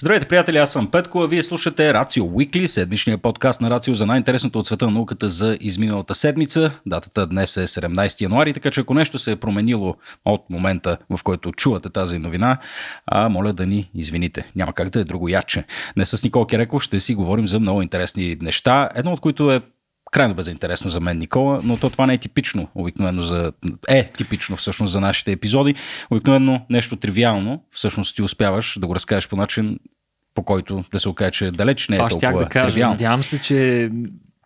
Здравейте, приятели, аз съм Петко, а вие слушате Рацио Уикли, седмичния подкаст на Рацио за най-интересното от света на науката за изминалата седмица. Датата днес е 17 януари, така че ако нещо се е променило от момента, в който чувате тази новина, а, моля да ни извините. Няма как да е друго яче. Не с Никол Кереков ще си говорим за много интересни неща, едно от които е крайно безинтересно за мен, Никола, но то това не е типично обикновено за... Е типично всъщност за нашите епизоди. Обикновено нещо тривиално, всъщност ти успяваш да го разкажеш по начин, по който да се окаже, че далеч не е това толкова да кажа. тривиално. Надявам се, че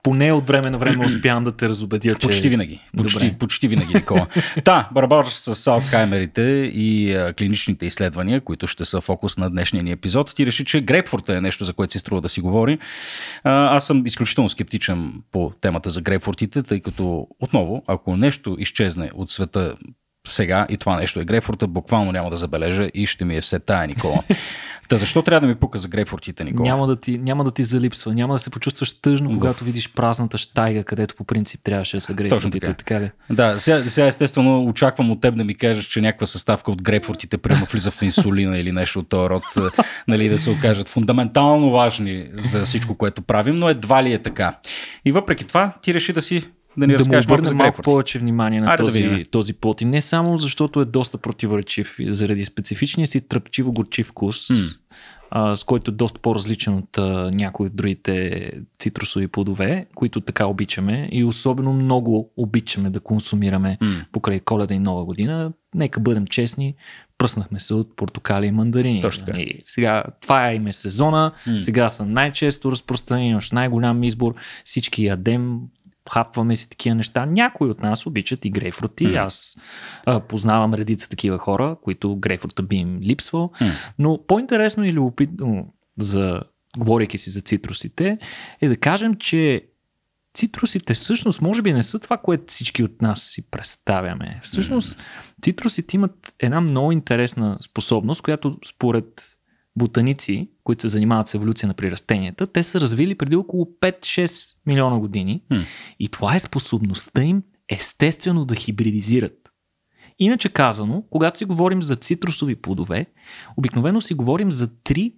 поне от време на време успявам да те разобедя. Че... Почти винаги. Почти, Добре. почти винаги, Никола. Та, барабар с Алцхаймерите и а, клиничните изследвания, които ще са фокус на днешния ни епизод, ти реши, че грейпфурта е нещо, за което си струва да си говори. А, аз съм изключително скептичен по темата за грейпфуртите, тъй като отново, ако нещо изчезне от света сега и това нещо е грейпфурта, буквално няма да забележа и ще ми е все тая, Никола. Та защо трябва да ми пука за грейпфуртите, Никола? Няма да, ти, няма да ти залипсва, няма да се почувстваш тъжно, когато видиш празната штайга, където по принцип трябваше да са грейпфуртите. Така. така ли? Да, сега, сега естествено очаквам от теб да ми кажеш, че някаква съставка от грейпфуртите прямо влиза в инсулина или нещо от този род, е, нали, да се окажат фундаментално важни за всичко, което правим, но едва ли е така. И въпреки това, ти реши да си да ни да разкажеш малко за малко повече внимание на Айде този, да този плод. И не само защото е доста противоречив заради специфичния си тръпчиво-горчив вкус, mm. а, с който е доста по-различен от а, някои от другите цитрусови плодове, които така обичаме и особено много обичаме да консумираме mm. покрай коледа и нова година. Нека бъдем честни, пръснахме се от портокали и мандарини. Точно така. И нали, сега, това е име сезона, mm. сега са най-често разпространени, имаш най-голям избор, всички ядем, хапваме си такива неща. Някои от нас обичат и Грейфрути, Mm. Аз а, познавам редица такива хора, които Грейфрута би им липсвал. Mm. Но по-интересно и любопитно за говоряки си за цитрусите, е да кажем, че цитрусите всъщност може би не са това, което всички от нас си представяме. Всъщност цитрусите имат една много интересна способност, която според ботаници, които се занимават с еволюция на прирастенията, те са развили преди около 5-6 милиона години. Хм. И това е способността им естествено да хибридизират. Иначе казано, когато си говорим за цитрусови плодове, обикновено си говорим за три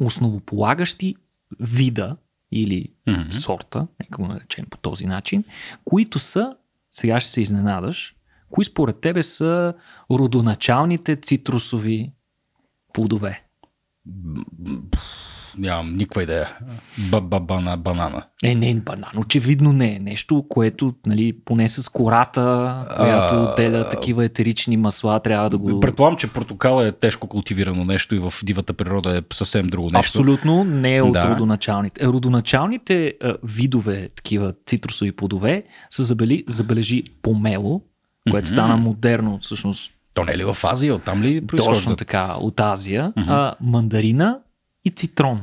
основополагащи вида или mm-hmm. сорта, нека го наречем по този начин, които са, сега ще се изненадаш, кои според тебе са родоначалните цитрусови плодове? Нямам никаква идея. Бана. банана. Е, не, банан очевидно не е нещо, което, нали, поне с кората, която а, отделя такива етерични масла, трябва да го... Предполагам, че протокала е тежко култивирано нещо и в дивата природа е съвсем друго нещо. Абсолютно не е от да. родоначалните. Е, родоначалните е, видове такива цитрусови плодове са забели, забележи помело, което mm-hmm. стана модерно всъщност то не е ли в Азия? Оттам ли произхождат? Точно така, от Азия. Uh-huh. А, мандарина и цитрон.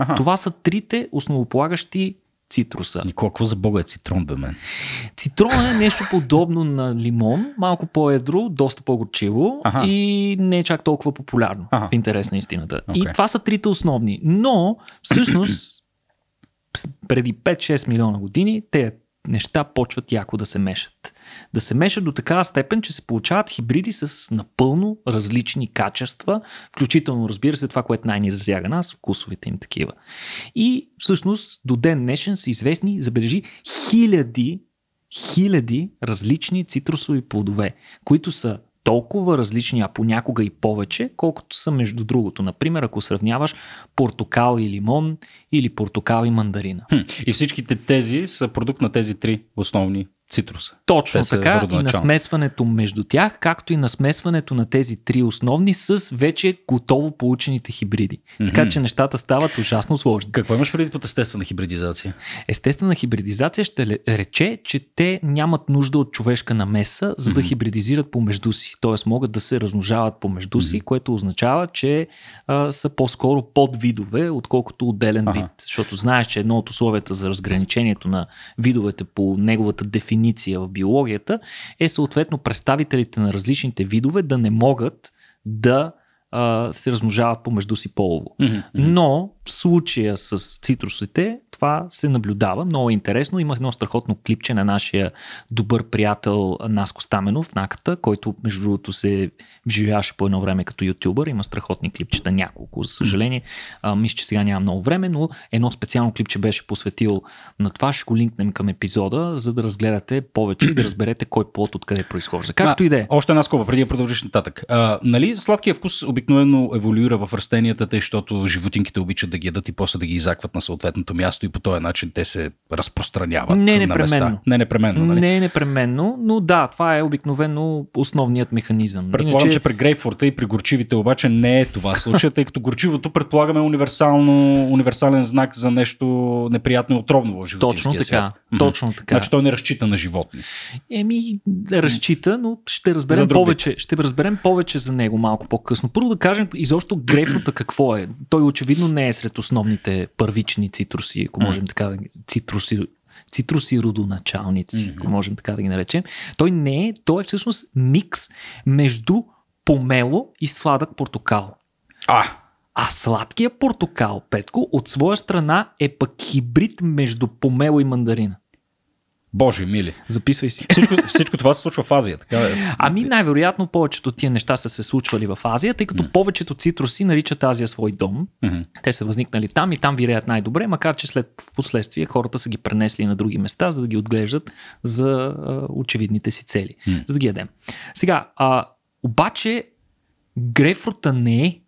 Uh-huh. Това са трите основополагащи цитруса. Никола, какво за бога е цитрон бе мен? Цитрон е нещо подобно на лимон, малко по-едро, доста по-горчиво uh-huh. и не е чак толкова популярно, ага. в интерес на истината. Okay. И това са трите основни. Но, всъщност, преди 5-6 милиона години те неща почват яко да се мешат. Да се мешат до такава степен, че се получават хибриди с напълно различни качества, включително, разбира се, това, което най-ни засяга нас, вкусовите им такива. И всъщност до ден днешен са известни, забележи, хиляди, хиляди различни цитрусови плодове, които са толкова различни, а понякога и повече, колкото са между другото. Например, ако сравняваш портокал и лимон или портокал и мандарина. Хм, и всичките тези са продукт на тези три основни цитруса. Точно Те така и на смесването между тях, както и на смесването на тези три основни с вече готово получените хибриди. Mm-hmm. Така че нещата стават ужасно сложни. Какво имаш преди под естествена хибридизация? Естествена хибридизация ще рече, че те нямат нужда от човешка намеса, за да mm-hmm. хибридизират помежду си. Тоест могат да се размножават помежду си, mm-hmm. което означава, че а, са по-скоро подвидове, отколкото отделен Аха. вид. Защото знаеш, че едно от условията за разграничението на видовете по неговата дефиниция дефиниция в биологията е съответно представителите на различните видове да не могат да а, се размножават помежду си полово. Mm-hmm. Но в случая с цитрусите това се наблюдава. Много е интересно. Има едно страхотно клипче на нашия добър приятел Наско Стаменов, Наката, който между другото се вживяваше по едно време като ютубър. Има страхотни клипчета, няколко, за съжаление. А, мисля, че сега няма много време, но едно специално клипче беше посветил на това. Ще го линкнем към епизода, за да разгледате повече и да разберете кой плод откъде произхожда. Както и да е. Още една скоба, преди да продължиш нататък. А, нали, сладкият вкус обикновено еволюира в растенията, тъй защото животинките обичат да ги ядат и после да ги изакват на съответното място и по този начин те се разпространяват не непременно. на места. Не непременно. Нали? Не непременно, но да, това е обикновено основният механизъм. Предполагам, Иначе... че при грейпфорта и при горчивите обаче не е това случая, тъй като горчивото предполагаме е универсално, универсален знак за нещо неприятно и отровно в животинския точно свят. Така, точно така. Значи той не разчита на животни. Еми, разчита, но ще разберем, повече, ще разберем повече за него малко по-късно. Първо да кажем изобщо грейпфорта какво е. Той очевидно не е сред основните първични цитруси, ако ако можем така да цитруси, цитруси родоначалници, mm-hmm. ако можем така да ги наречем. Той не е, той е всъщност микс между помело и сладък портокал. А! А сладкия портокал, Петко, от своя страна е пък хибрид между помело и мандарина. Боже мили. Записвай си. Всичко, всичко това се случва в Азия. Така е. Ами най-вероятно повечето тия неща са се случвали в Азия, тъй като mm. повечето цитруси наричат Азия свой дом. Mm-hmm. Те са възникнали там и там виреят най-добре, макар че след последствие хората са ги пренесли на други места, за да ги отглеждат за а, очевидните си цели, mm. за да ги ядем. Сега, а, обаче грефрута не е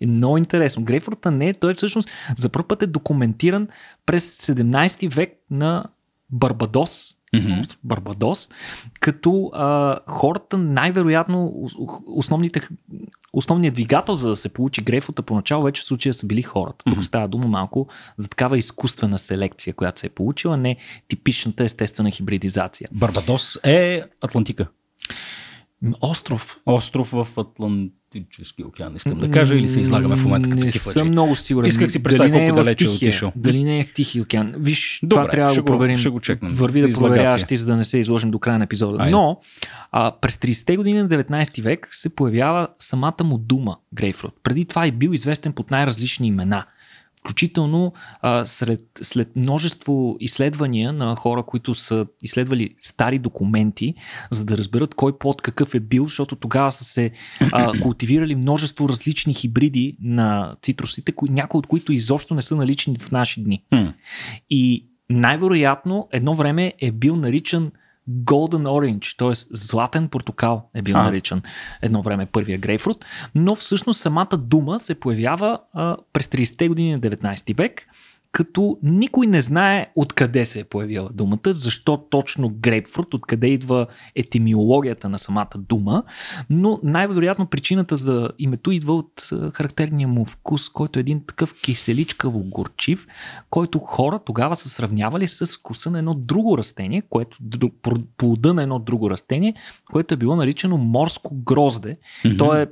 е много интересно. Грейпфрута не е, той е всъщност за първ път е документиран през 17 век на Барбадос, Mm-hmm. Барбадос, като а, хората най-вероятно основните, основният двигател за да се получи грейфота поначало вече в случая са били хората. Mm-hmm. Тук става дума малко за такава изкуствена селекция, която се е получила, не типичната естествена хибридизация. Барбадос е Атлантика. Остров. Остров в Атлантически океан, искам да кажа, или се излагаме в момента като Не съм много сигурен. Исках си представя е колко е далече е отишъл. Дали не е в Тихи океан. Виж, Добре, това трябва да го проверим. Ще го чекнем. Върви да проверяваш ти, за да не се изложим до края на епизода. Айде. Но а, през 30-те години на 19 век се появява самата му дума, Грейфруд. Преди това е бил известен под най-различни имена – Включително а, сред, след множество изследвания на хора, които са изследвали стари документи, за да разберат кой плод какъв е бил, защото тогава са се а, култивирали множество различни хибриди на цитрусите, кои, някои от които изобщо не са налични в наши дни. Hmm. И най-вероятно едно време е бил наричан Golden Orange, т.е. златен портокал е бил а. наричан едно време първия грейпфрут, но всъщност самата дума се появява а, през 30-те години на 19 век като никой не знае откъде се е появила думата, защо точно грейпфрут, откъде идва етимиологията на самата дума, но най-вероятно причината за името идва от характерния му вкус, който е един такъв киселичкаво-горчив, който хора тогава са сравнявали с вкуса на едно друго растение, което, плода на едно друго растение, което е било наричано морско грозде. Mm-hmm. То е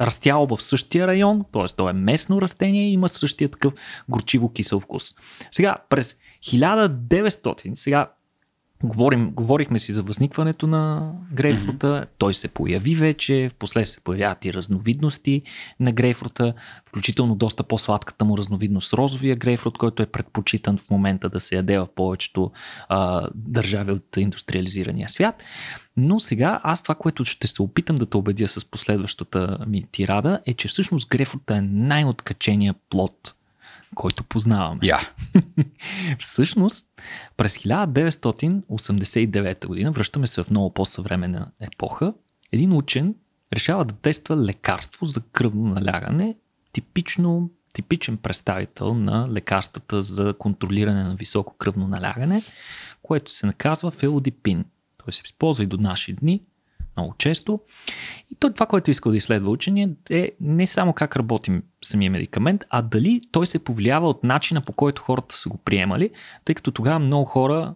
растял в същия район, т.е. то е местно растение и има същия такъв горчиво кисел вкус. Сега, през 1900, сега Говорим, говорихме си за възникването на грейфрута. mm-hmm. той се появи вече, впоследствие се появяват и разновидности на грейфрута, включително доста по-сладката му разновидност розовия грейфрут, който е предпочитан в момента да се яде в повечето а, държави от индустриализирания свят. Но сега аз това, което ще се опитам да те убедя с последващата ми тирада е, че всъщност грейфрута е най-откачения плод който познаваме. Yeah. Всъщност, през 1989 година, връщаме се в много по-съвременна епоха, един учен решава да тества лекарство за кръвно налягане, типично, типичен представител на лекарствата за контролиране на високо кръвно налягане, което се наказва фелодипин. Той се използва и до наши дни много често. И то, това, което искал да изследва учения е не само как работим самия медикамент, а дали той се повлиява от начина по който хората са го приемали, тъй като тогава много хора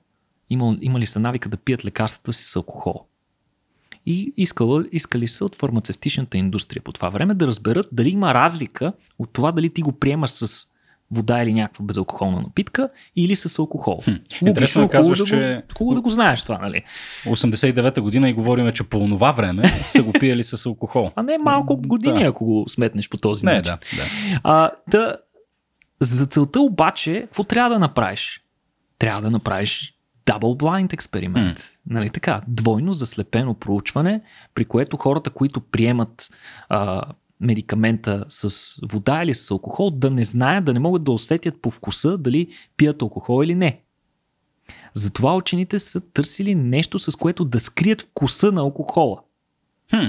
имали, имали са навика да пият лекарствата си с алкохол. И искали, искали са от фармацевтичната индустрия по това време да разберат дали има разлика от това дали ти го приемаш с вода или някаква безалкохолна напитка, или с алкохол. Хм. Логично, е казваш, хубаво, да че... го, хубаво да го знаеш това, нали? 89-та година и говорим, че по това време са го пиели с алкохол. А не малко години, да. ако го сметнеш по този не, начин. Да, да. А, да, за целта обаче, какво трябва да направиш? Трябва да направиш double blind експеримент. Mm. Нали така? Двойно заслепено проучване, при което хората, които приемат а, медикамента с вода или с алкохол, да не знаят, да не могат да усетят по вкуса дали пият алкохол или не. Затова учените са търсили нещо, с което да скрият вкуса на алкохола. Хм.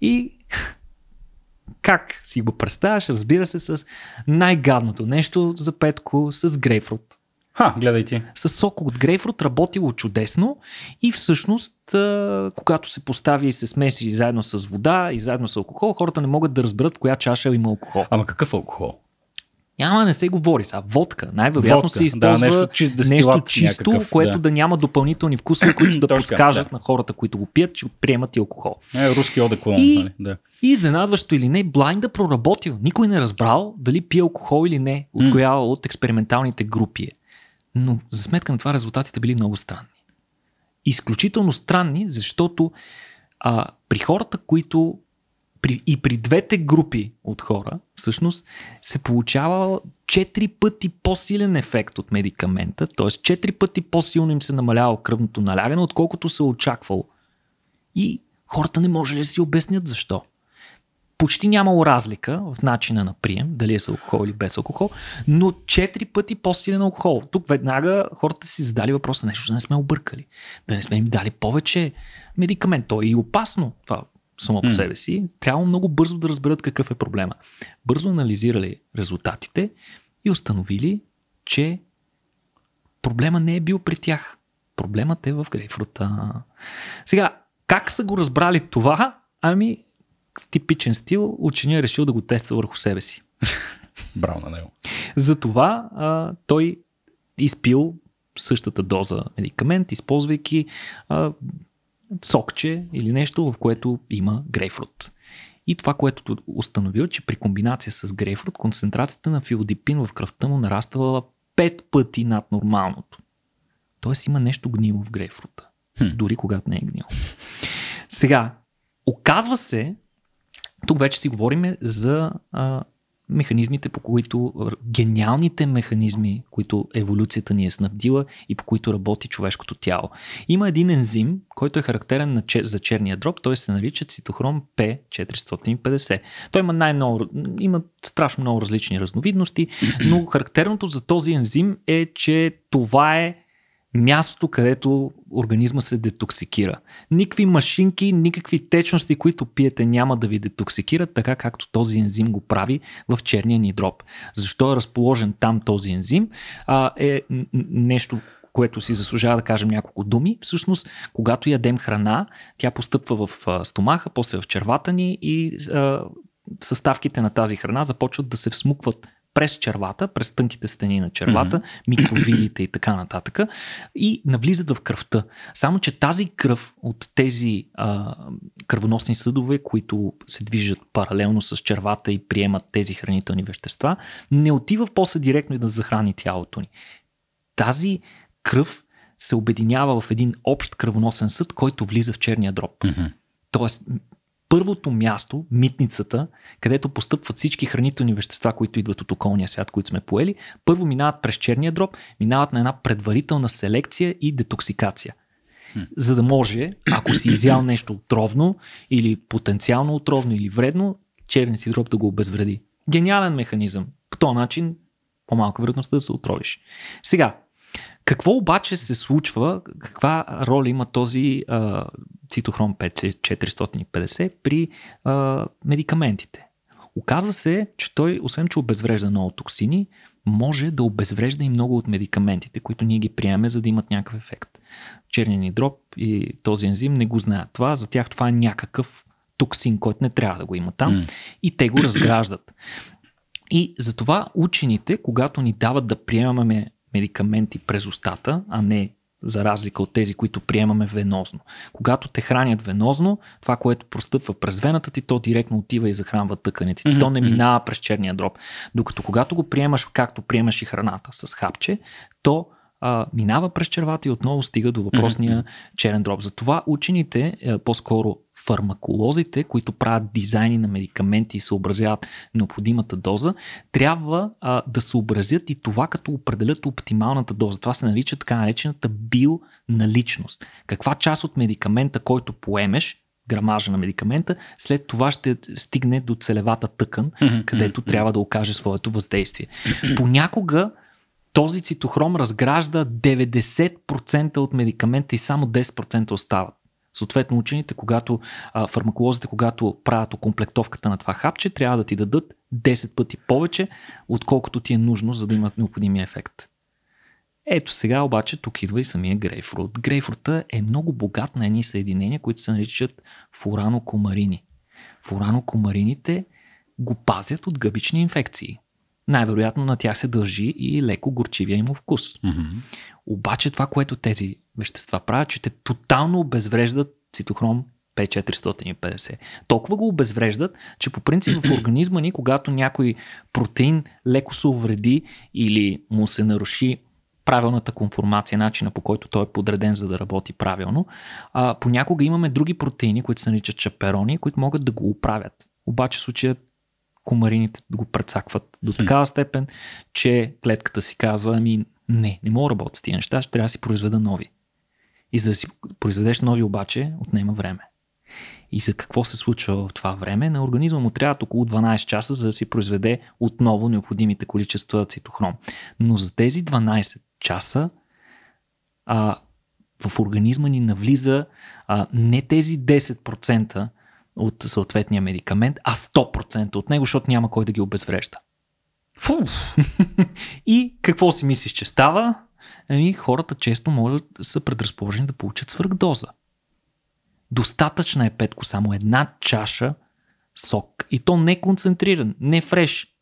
И как си го представяш? Разбира се, с най-гадното нещо за петко с грейфрут. Ха, гледай ти. С сок от грейпфрут работило чудесно и всъщност, когато се постави и се смеси заедно с вода и заедно с алкохол, хората не могат да разберат в коя чаша има алкохол. Ама какъв алкохол? Няма, не се говори сега. Водка. Най-вероятно се използва да, нещо, чист, нещо чисто, някакъв, което да. да няма допълнителни вкусове, които да подскажат да. на хората, които го пият, че приемат и алкохол. Е, руски одеколон. И, нали? да. и изненадващо или не, блайнда проработил. Никой не разбрал дали пие алкохол или не, от коя от експерименталните групи е. Но за сметка на това резултатите били много странни. Изключително странни, защото а, при хората, които при, и при двете групи от хора, всъщност, се получава 4 пъти по-силен ефект от медикамента, т.е. 4 пъти по-силно им се намалява кръвното налягане, отколкото се е очаквало. И хората не може ли да си обяснят защо почти нямало разлика в начина на прием, дали е с алкохол или без алкохол, но 4 пъти по-силен алкохол. Тук веднага хората си задали въпроса нещо, да не сме объркали, да не сме им дали повече медикамент. То е и опасно това само по себе си. Трябва много бързо да разберат какъв е проблема. Бързо анализирали резултатите и установили, че проблема не е бил при тях. Проблемът е в грейфрута. Сега, как са го разбрали това? Ами, типичен стил, учения е решил да го тества върху себе си. Браво на него. Затова а, той изпил същата доза медикамент, използвайки а, сокче или нещо, в което има Грейфрут. И това, което установил, че при комбинация с Грейфрут, концентрацията на филодипин в кръвта му нараствала 5 пъти над нормалното. Тоест има нещо гнило в Грейфрута. Хм. Дори когато не е гнило. Сега, оказва се, тук вече си говорим за а, механизмите, по които гениалните механизми, които еволюцията ни е снабдила и по които работи човешкото тяло. Има един ензим, който е характерен на, за черния дроб, той се нарича цитохром P450. Той има най ново има страшно много различни разновидности, но характерното за този ензим е, че това е място, където организма се детоксикира. Никакви машинки, никакви течности, които пиете няма да ви детоксикират, така както този ензим го прави в черния ни дроб. Защо е разположен там този ензим? А, е нещо, което си заслужава да кажем няколко думи. Всъщност, когато ядем храна, тя постъпва в стомаха, после в червата ни и а, съставките на тази храна започват да се всмукват през червата, през тънките стени на червата, mm-hmm. микровилите и така нататък, и навлизат в кръвта. Само, че тази кръв от тези а, кръвоносни съдове, които се движат паралелно с червата и приемат тези хранителни вещества, не отива после директно и да захрани тялото ни. Тази кръв се обединява в един общ кръвоносен съд, който влиза в черния дроб. Mm-hmm. Тоест, първото място, митницата, където постъпват всички хранителни вещества, които идват от околния свят, които сме поели, първо минават през черния дроб, минават на една предварителна селекция и детоксикация. За да може, ако си изял нещо отровно или потенциално отровно или вредно, черния си дроб да го обезвреди. Гениален механизъм. По този начин по-малка вероятност да се отровиш. Сега, какво обаче се случва, каква роля има този а, цитохром 450 при а, медикаментите. Оказва се, че той, освен че обезврежда много токсини, може да обезврежда и много от медикаментите, които ние ги приемаме, за да имат някакъв ефект. Черния ни дроп и този ензим не го знаят това, за тях това е някакъв токсин, който не трябва да го има там mm. и те го разграждат. И затова учените, когато ни дават да приемаме медикаменти през устата, а не за разлика от тези, които приемаме венозно. Когато те хранят венозно, това, което простъпва през вената ти, то директно отива и захранва тъканите ти. Mm-hmm. То не минава през черния дроб. Докато когато го приемаш, както приемаш и храната с хапче, то а, минава през червата и отново стига до въпросния mm-hmm. черен дроб. Затова учените, а, е, по-скоро фармаколозите, които правят дизайни на медикаменти и съобразяват необходимата доза, трябва а, да съобразят и това, като определят оптималната доза. Това се нарича така наречената бионаличност. Каква част от медикамента, който поемеш, грамажа на медикамента, след това ще стигне до целевата тъкан, където трябва да окаже своето въздействие. Понякога този цитохром разгражда 90% от медикамента и само 10% остават. Съответно, учените, когато а, фармаколозите, когато правят окомплектовката на това хапче, трябва да ти дадат 10 пъти повече, отколкото ти е нужно, за да имат необходимия ефект. Ето сега обаче тук идва и самия Грейфрут. Грейфрута е много богат на едни съединения, които се наричат фуранокомарини. Фуранокомарините го пазят от гъбични инфекции най-вероятно на тях се дължи и леко горчивия им вкус. Mm-hmm. Обаче това, което тези вещества правят, че те тотално обезвреждат цитохром P450. Толкова го обезвреждат, че по принцип в организма ни, когато някой протеин леко се увреди или му се наруши правилната конформация, начина по който той е подреден за да работи правилно, а, понякога имаме други протеини, които се наричат чаперони, които могат да го оправят. Обаче в случая комарините го прецакват до такава степен, че клетката си казва, ами не, не мога да работя с тия неща, ще трябва да си произведа нови. И за да си произведеш нови обаче, отнема време. И за какво се случва в това време? На организма му трябва около 12 часа, за да си произведе отново необходимите количества цитохром. Но за тези 12 часа а, в организма ни навлиза а, не тези 10% от съответния медикамент, а 100% от него, защото няма кой да ги обезврежда. Фу! и какво си мислиш, че става? Ами, хората често могат да са предразположени да получат свръхдоза. Достатъчна е петко само една чаша сок. И то не концентриран, не фреш,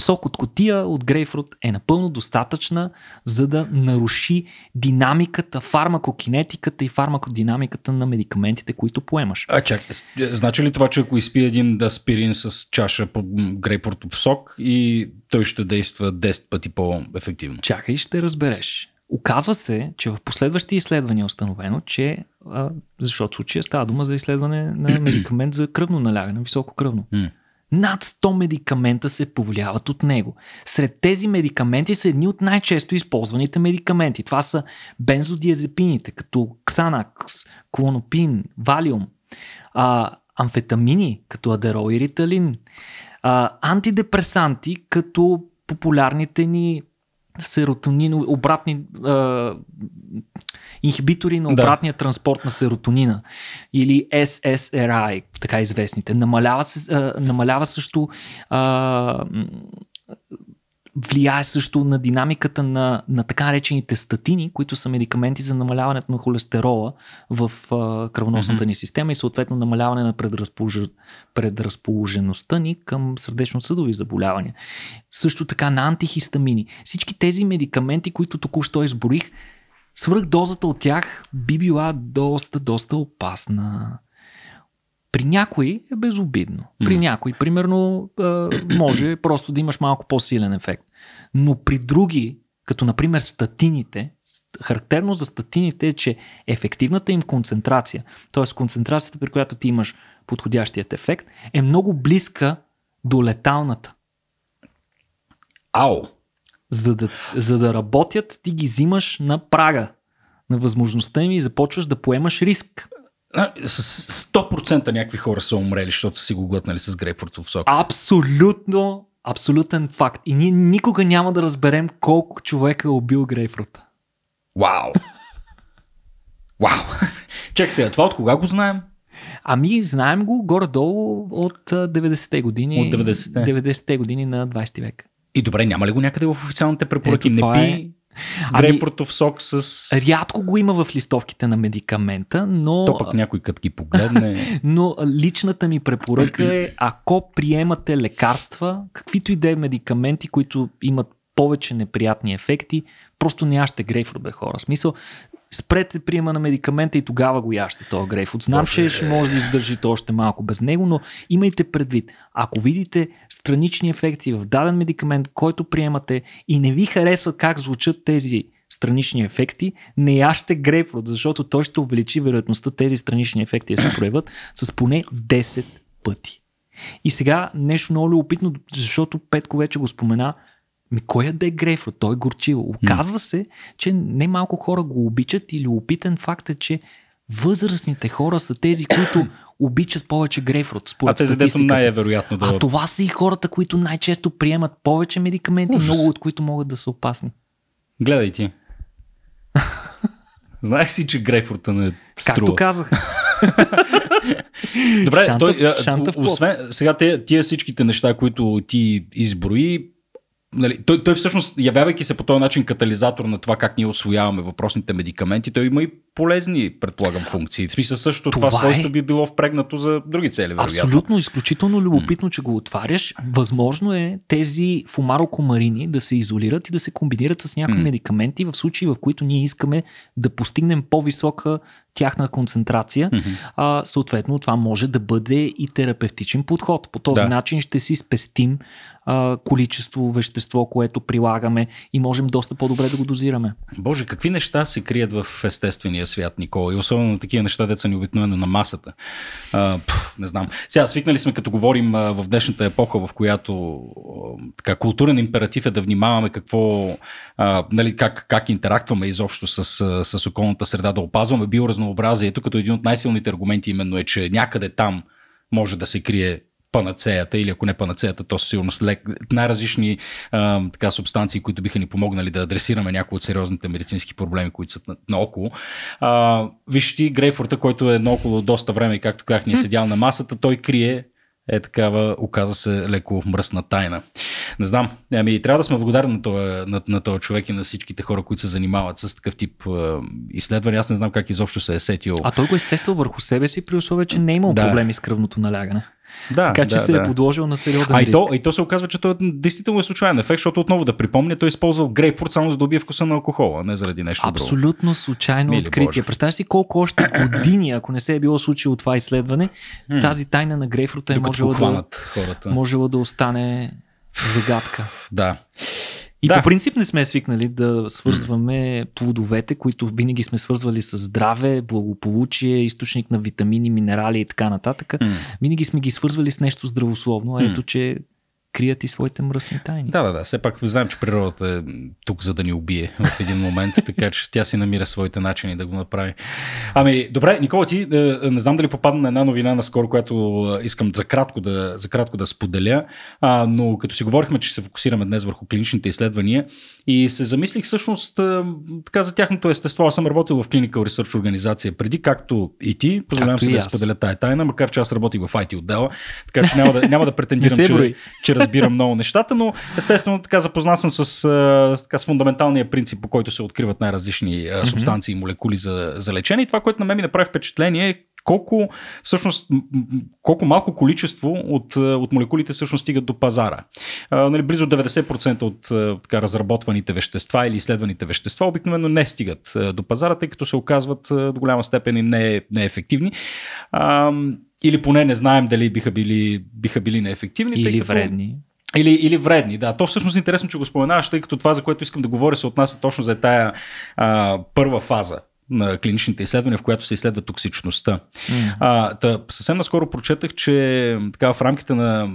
сок от котия, от грейпфрут е напълно достатъчна, за да наруши динамиката, фармакокинетиката и фармакодинамиката на медикаментите, които поемаш. А чак, е, значи ли това, че ако изпи един аспирин с чаша под грейпфрутов сок и той ще действа 10 пъти по-ефективно? Чакай, ще разбереш. Оказва се, че в последващи изследвания е установено, че, а, защото случая става дума за изследване на медикамент за кръвно налягане, високо кръвно. Mm. Над 100 медикамента се повлияват от него. Сред тези медикаменти са едни от най-често използваните медикаменти. Това са бензодиазепините, като ксанакс, клонопин, валиум, а, амфетамини, като адерол и риталин, а, антидепресанти, като популярните ни серотонин, обратни а, инхибитори на обратния да. транспорт на серотонина или SSRI, така известните. Намалява, се, а, намалява също а, влияе също на динамиката на, на така наречените статини, които са медикаменти за намаляването на холестерола в а, кръвоносната mm-hmm. ни система и съответно намаляване на предразполож... предразположеността ни към сърдечно-съдови заболявания. Също така на антихистамини. Всички тези медикаменти, които току-що изборих, свръхдозата от тях би била доста, доста опасна. При някои е безобидно. При някои, примерно, може просто да имаш малко по-силен ефект. Но при други, като например статините, характерно за статините е, че ефективната им концентрация, т.е. концентрацията, при която ти имаш подходящият ефект, е много близка до леталната. Ау! За да, за да работят, ти ги взимаш на прага на възможността им и започваш да поемаш риск. С 100% някакви хора са умрели, защото са си го глътнали с грейпфрутов сок. Абсолютно, абсолютен факт. И ние никога няма да разберем колко човека е убил грейпфрута. Вау! Вау! Чек сега, това от кога го знаем? Ами, знаем го горе-долу от 90-те години. От 90-те. 90-те години на 20 век. И добре, няма ли го някъде в официалните препоръки? Ето, не пи е... Грейпфрутов ами, сок с... Рядко го има в листовките на медикамента, но... То пък някой като ги погледне... но личната ми препоръка е, ако приемате лекарства, каквито и да е медикаменти, които имат повече неприятни ефекти, просто не яще грейпфрут, бе хора. Смисъл, спрете приема на медикамента и тогава го яще този грейпфрут. Знам, Боже. че ще е. може да издържите още малко без него, но имайте предвид, ако видите странични ефекти в даден медикамент, който приемате и не ви харесва как звучат тези странични ефекти, не яще грейпфрут, защото той ще увеличи вероятността тези странични ефекти да се проявят с поне 10 пъти. И сега нещо много любопитно, защото Петко вече го спомена – ми кой да е грейпфрут? Той е горчиво. Оказва се, че не малко хора го обичат или любопитен факт е, че възрастните хора са тези, които обичат повече грейфрут, според а тези статистиката. най вероятно да... А това са и хората, които най-често приемат повече медикаменти, Ужас. много от които могат да са опасни. Гледай ти. Знаех си, че грейфрута не струва. Както казах. Добре, шантов, той, шантов освен, сега тия всичките неща, които ти изброи, Нали, той, той всъщност, явявайки се по този начин катализатор на това как ние освояваме въпросните медикаменти, той има и полезни, предполагам, функции. В смисъл също това, това е... свойство би било впрегнато за други цели. Вероятно. Абсолютно, изключително любопитно, mm. че го отваряш. Възможно е тези фумарокомарини да се изолират и да се комбинират с някои mm. медикаменти в случаи, в които ние искаме да постигнем по-висока тяхна концентрация, mm-hmm. а, съответно това може да бъде и терапевтичен подход. По този да. начин ще си спестим а, количество вещество, което прилагаме и можем доста по-добре да го дозираме. Боже, какви неща се крият в естествения свят, Никола? И особено такива неща, деца ни обикновено на масата. А, пъл, не знам. Сега свикнали сме, като говорим в днешната епоха, в която така, културен императив е да внимаваме какво, а, нали, как, как интерактваме изобщо с, с, околната среда, да опазваме биораз разнообразието, като един от най-силните аргументи именно е, че някъде там може да се крие панацеята или ако не панацеята, то със сигурност лек, най-различни а, така, субстанции, които биха ни помогнали да адресираме някои от сериозните медицински проблеми, които са наоколо. вижте, Грейфорта, който е наоколо доста време, както казах, ни е седял на масата, той крие е такава, оказа се леко мръсна тайна. Не знам, ами трябва да сме благодарни на този, на, на този човек и на всичките хора, които се занимават с такъв тип е, изследвания. Аз не знам как изобщо се е сетил. А той го е тествал върху себе си при условие, че не е имал да. проблеми с кръвното налягане. Да, така че да, се е да. е подложил на сериозен а, риск. И то, и то се оказва, че той е действително е случайен ефект, защото отново да припомня, той е използвал грейпфрут само за да убие вкуса на алкохола, не заради нещо Абсолютно друго. Абсолютно случайно Мили откритие. Боже. Представяш си колко още години, ако не се е било случило това изследване, тази тайна на грейпфрута е можела да, можела да остане загадка. да. И да. по принцип не сме свикнали да свързваме плодовете, които винаги сме свързвали с здраве, благополучие, източник на витамини, минерали и така нататък. Винаги сме ги свързвали с нещо здравословно, а ето, че крият и своите мръсни тайни. Да, да, да. Все пак знаем, че природата е тук, за да ни убие в един момент, така че тя си намира своите начини да го направи. Ами, добре, Никола, ти е, е, не знам дали попадна на една новина наскоро, която е, искам за кратко да, за кратко да споделя, а, но като си говорихме, че се фокусираме днес върху клиничните изследвания и се замислих всъщност така за тяхното естество. Аз съм работил в Clinical Research организация преди, както и ти. Позволявам се да споделя тая тайна, макар че аз работих в IT отдела, така че няма да, няма да претендирам, че, че разбира много нещата, но естествено така запознат съм с, а, така, с фундаменталния принцип, по който се откриват най-различни а, субстанции и молекули за, за лечение. И това, което на мен ми направи впечатление е колко, всъщност, колко малко количество от, от молекулите всъщност стигат до пазара. А, нали, близо 90% от така, разработваните вещества или изследваните вещества обикновено не стигат до пазара, тъй като се оказват до голяма степен и не, неефективни. А, или поне не знаем дали биха били, биха били неефективни. Или като... вредни. Или, или вредни, да. То всъщност е интересно, че го споменаваш, тъй като това, за което искам да говоря, се отнася точно за тая а, първа фаза на клиничните изследвания, в която се изследва токсичността. Mm-hmm. А, тъп, съвсем наскоро прочетах, че така, в рамките на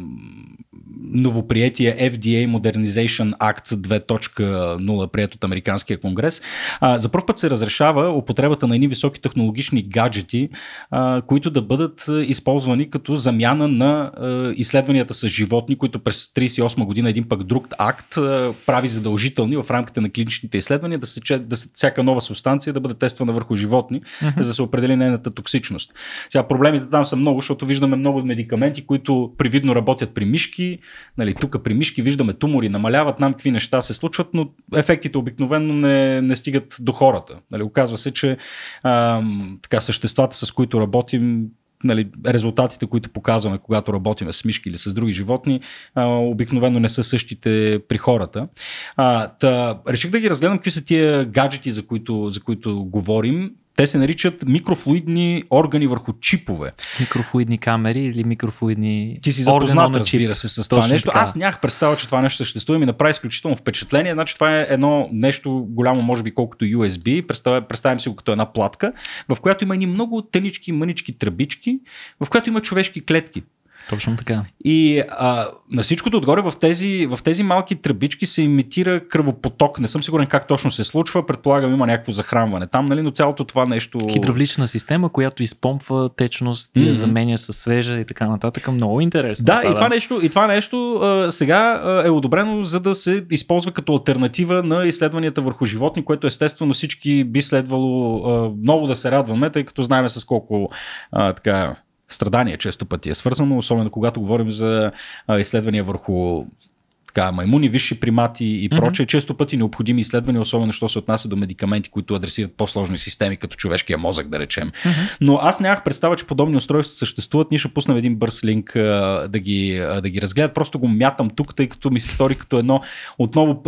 новоприятия FDA Modernization Act 2.0, прият от Американския конгрес, а, за първ път се разрешава употребата на едни високи технологични гаджети, а, които да бъдат използвани като замяна на а, изследванията с животни, които през 1938 година един пък друг акт а, прави задължителни в рамките на клиничните изследвания да се, да се всяка нова субстанция да бъде тествана върху животни, за да се определи нейната токсичност. Сега проблемите там са много, защото виждаме много медикаменти, които привидно работят при мишки, мишки. Нали, тук при мишки виждаме тумори, намаляват нам какви неща се случват, но ефектите обикновено не, не стигат до хората. Нали, оказва се, че а, така, съществата, с които работим, нали, резултатите, които показваме, когато работим с мишки или с други животни, а, обикновено не са същите при хората. А, та, реших да ги разгледам какви са тия гаджети, за които, за които говорим. Те се наричат микрофлуидни органи върху чипове. Микрофлуидни камери или микрофлуидни. Ти си запознат, разбира се, с това Точно нещо. Така. Аз нямах представа, че това нещо съществува и ми направи изключително впечатление. Значи това е едно нещо голямо, може би, колкото USB. Представя, представям си го като една платка, в която има едни много тенички, мънички тръбички, в която има човешки клетки. Точно така. И а, на всичкото отгоре в тези, в тези малки тръбички се имитира кръвопоток. Не съм сигурен как точно се случва. Предполагам има някакво захранване там, нали? но цялото това нещо... Хидравлична система, която изпомпва течност, mm-hmm. я заменя с свежа и така нататък. Много интересно. Да, това, и това да. нещо, и това нещо а, сега е одобрено за да се използва като альтернатива на изследванията върху животни, което естествено всички би следвало а, много да се радваме, тъй като знаем с колко а, така страдание често пъти е свързано, особено когато говорим за изследвания върху така, маймуни, висши примати и прочее. Mm-hmm. Често пъти необходими изследвания, особено що се отнася до медикаменти, които адресират по-сложни системи, като човешкия мозък, да речем. Mm-hmm. Но аз нямах представа, че подобни устройства съществуват. Ние ще пуснем един бърз линк да ги, да ги разгледат. Просто го мятам тук, тъй като ми се стори като едно отново.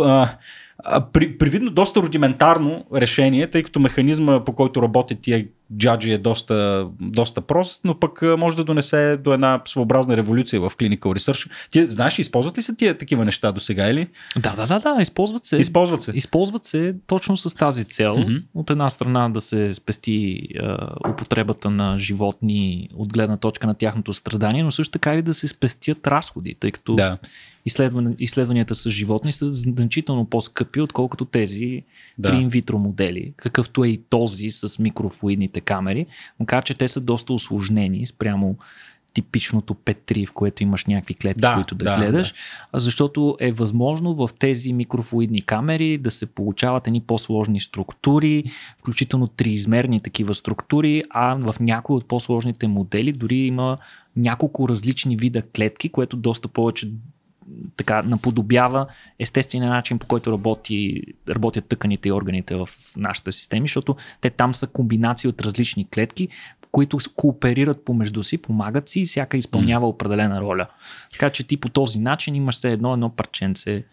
А, при, привидно доста рудиментарно решение, тъй като механизма по който работят тия джаджи е доста, доста прост, но пък може да донесе до една своеобразна революция в clinical research. Ти знаеш, използват ли се тия такива неща до сега или? Да, да, да, да, използват се. Използват се. Използват се точно с тази цел. Mm-hmm. От една страна да се спести е, употребата на животни от гледна точка на тяхното страдание, но също така и да се спестят разходи, тъй като да. изследвани, изследванията с животни са значително по-скъпи, отколкото тези да. при инвитро модели, какъвто е и този с микрофлуидните цифровите камери, макар че те са доста осложнени спрямо типичното p 3 в което имаш някакви клетки, да, които да, да гледаш, да. защото е възможно в тези микрофлуидни камери да се получават едни по-сложни структури, включително триизмерни такива структури, а в някои от по-сложните модели дори има няколко различни вида клетки, което доста повече така наподобява естествения начин, по който работи, работят тъканите и органите в нашата система, защото те там са комбинации от различни клетки, които кооперират помежду си, помагат си и всяка изпълнява определена роля. Така че ти по този начин имаш все едно едно парченце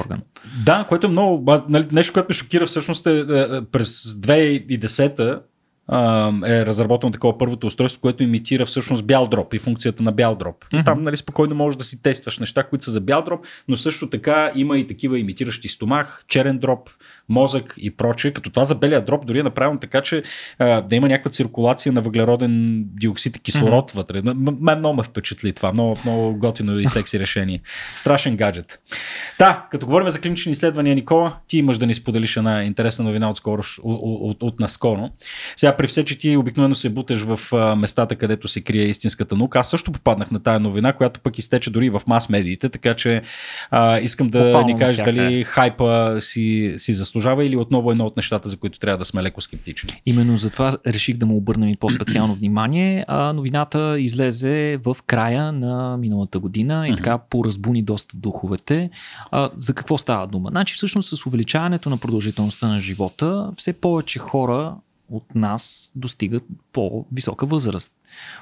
орган. Да, което е много. Нали, нещо, което ме шокира всъщност е, е, е през 2010-та е разработено такова първото устройство, което имитира всъщност бял дроп и функцията на бял дроп. Mm-hmm. Там нали, спокойно можеш да си тестваш неща, които са за бял дроп, но също така има и такива имитиращи стомах, черен дроп, мозък и прочее. Като това за белия дроб дори е направено така, че а, да има някаква циркулация на въглероден диоксид и кислород mm-hmm. вътре. Мен много ме впечатли това. Много, много готино и секси решение. Страшен гаджет. Та, като говорим за клинични изследвания, Никола, ти имаш да ни споделиш една интересна новина от, скоро, от, от, от наскоро. Сега при все, че ти обикновено се буташ в а, местата, където се крие истинската наука, аз също попаднах на тая новина, която пък изтече дори в мас медиите, така че а, искам да Попално ни кажеш дали хайпа си, си заслужава заслужава или отново едно от нещата, за които трябва да сме леко скептични? Именно за това реших да му обърнем и по-специално внимание. А, новината излезе в края на миналата година и така поразбуни доста духовете. А, за какво става дума? Значи всъщност с увеличаването на продължителността на живота, все повече хора от нас достигат по-висока възраст.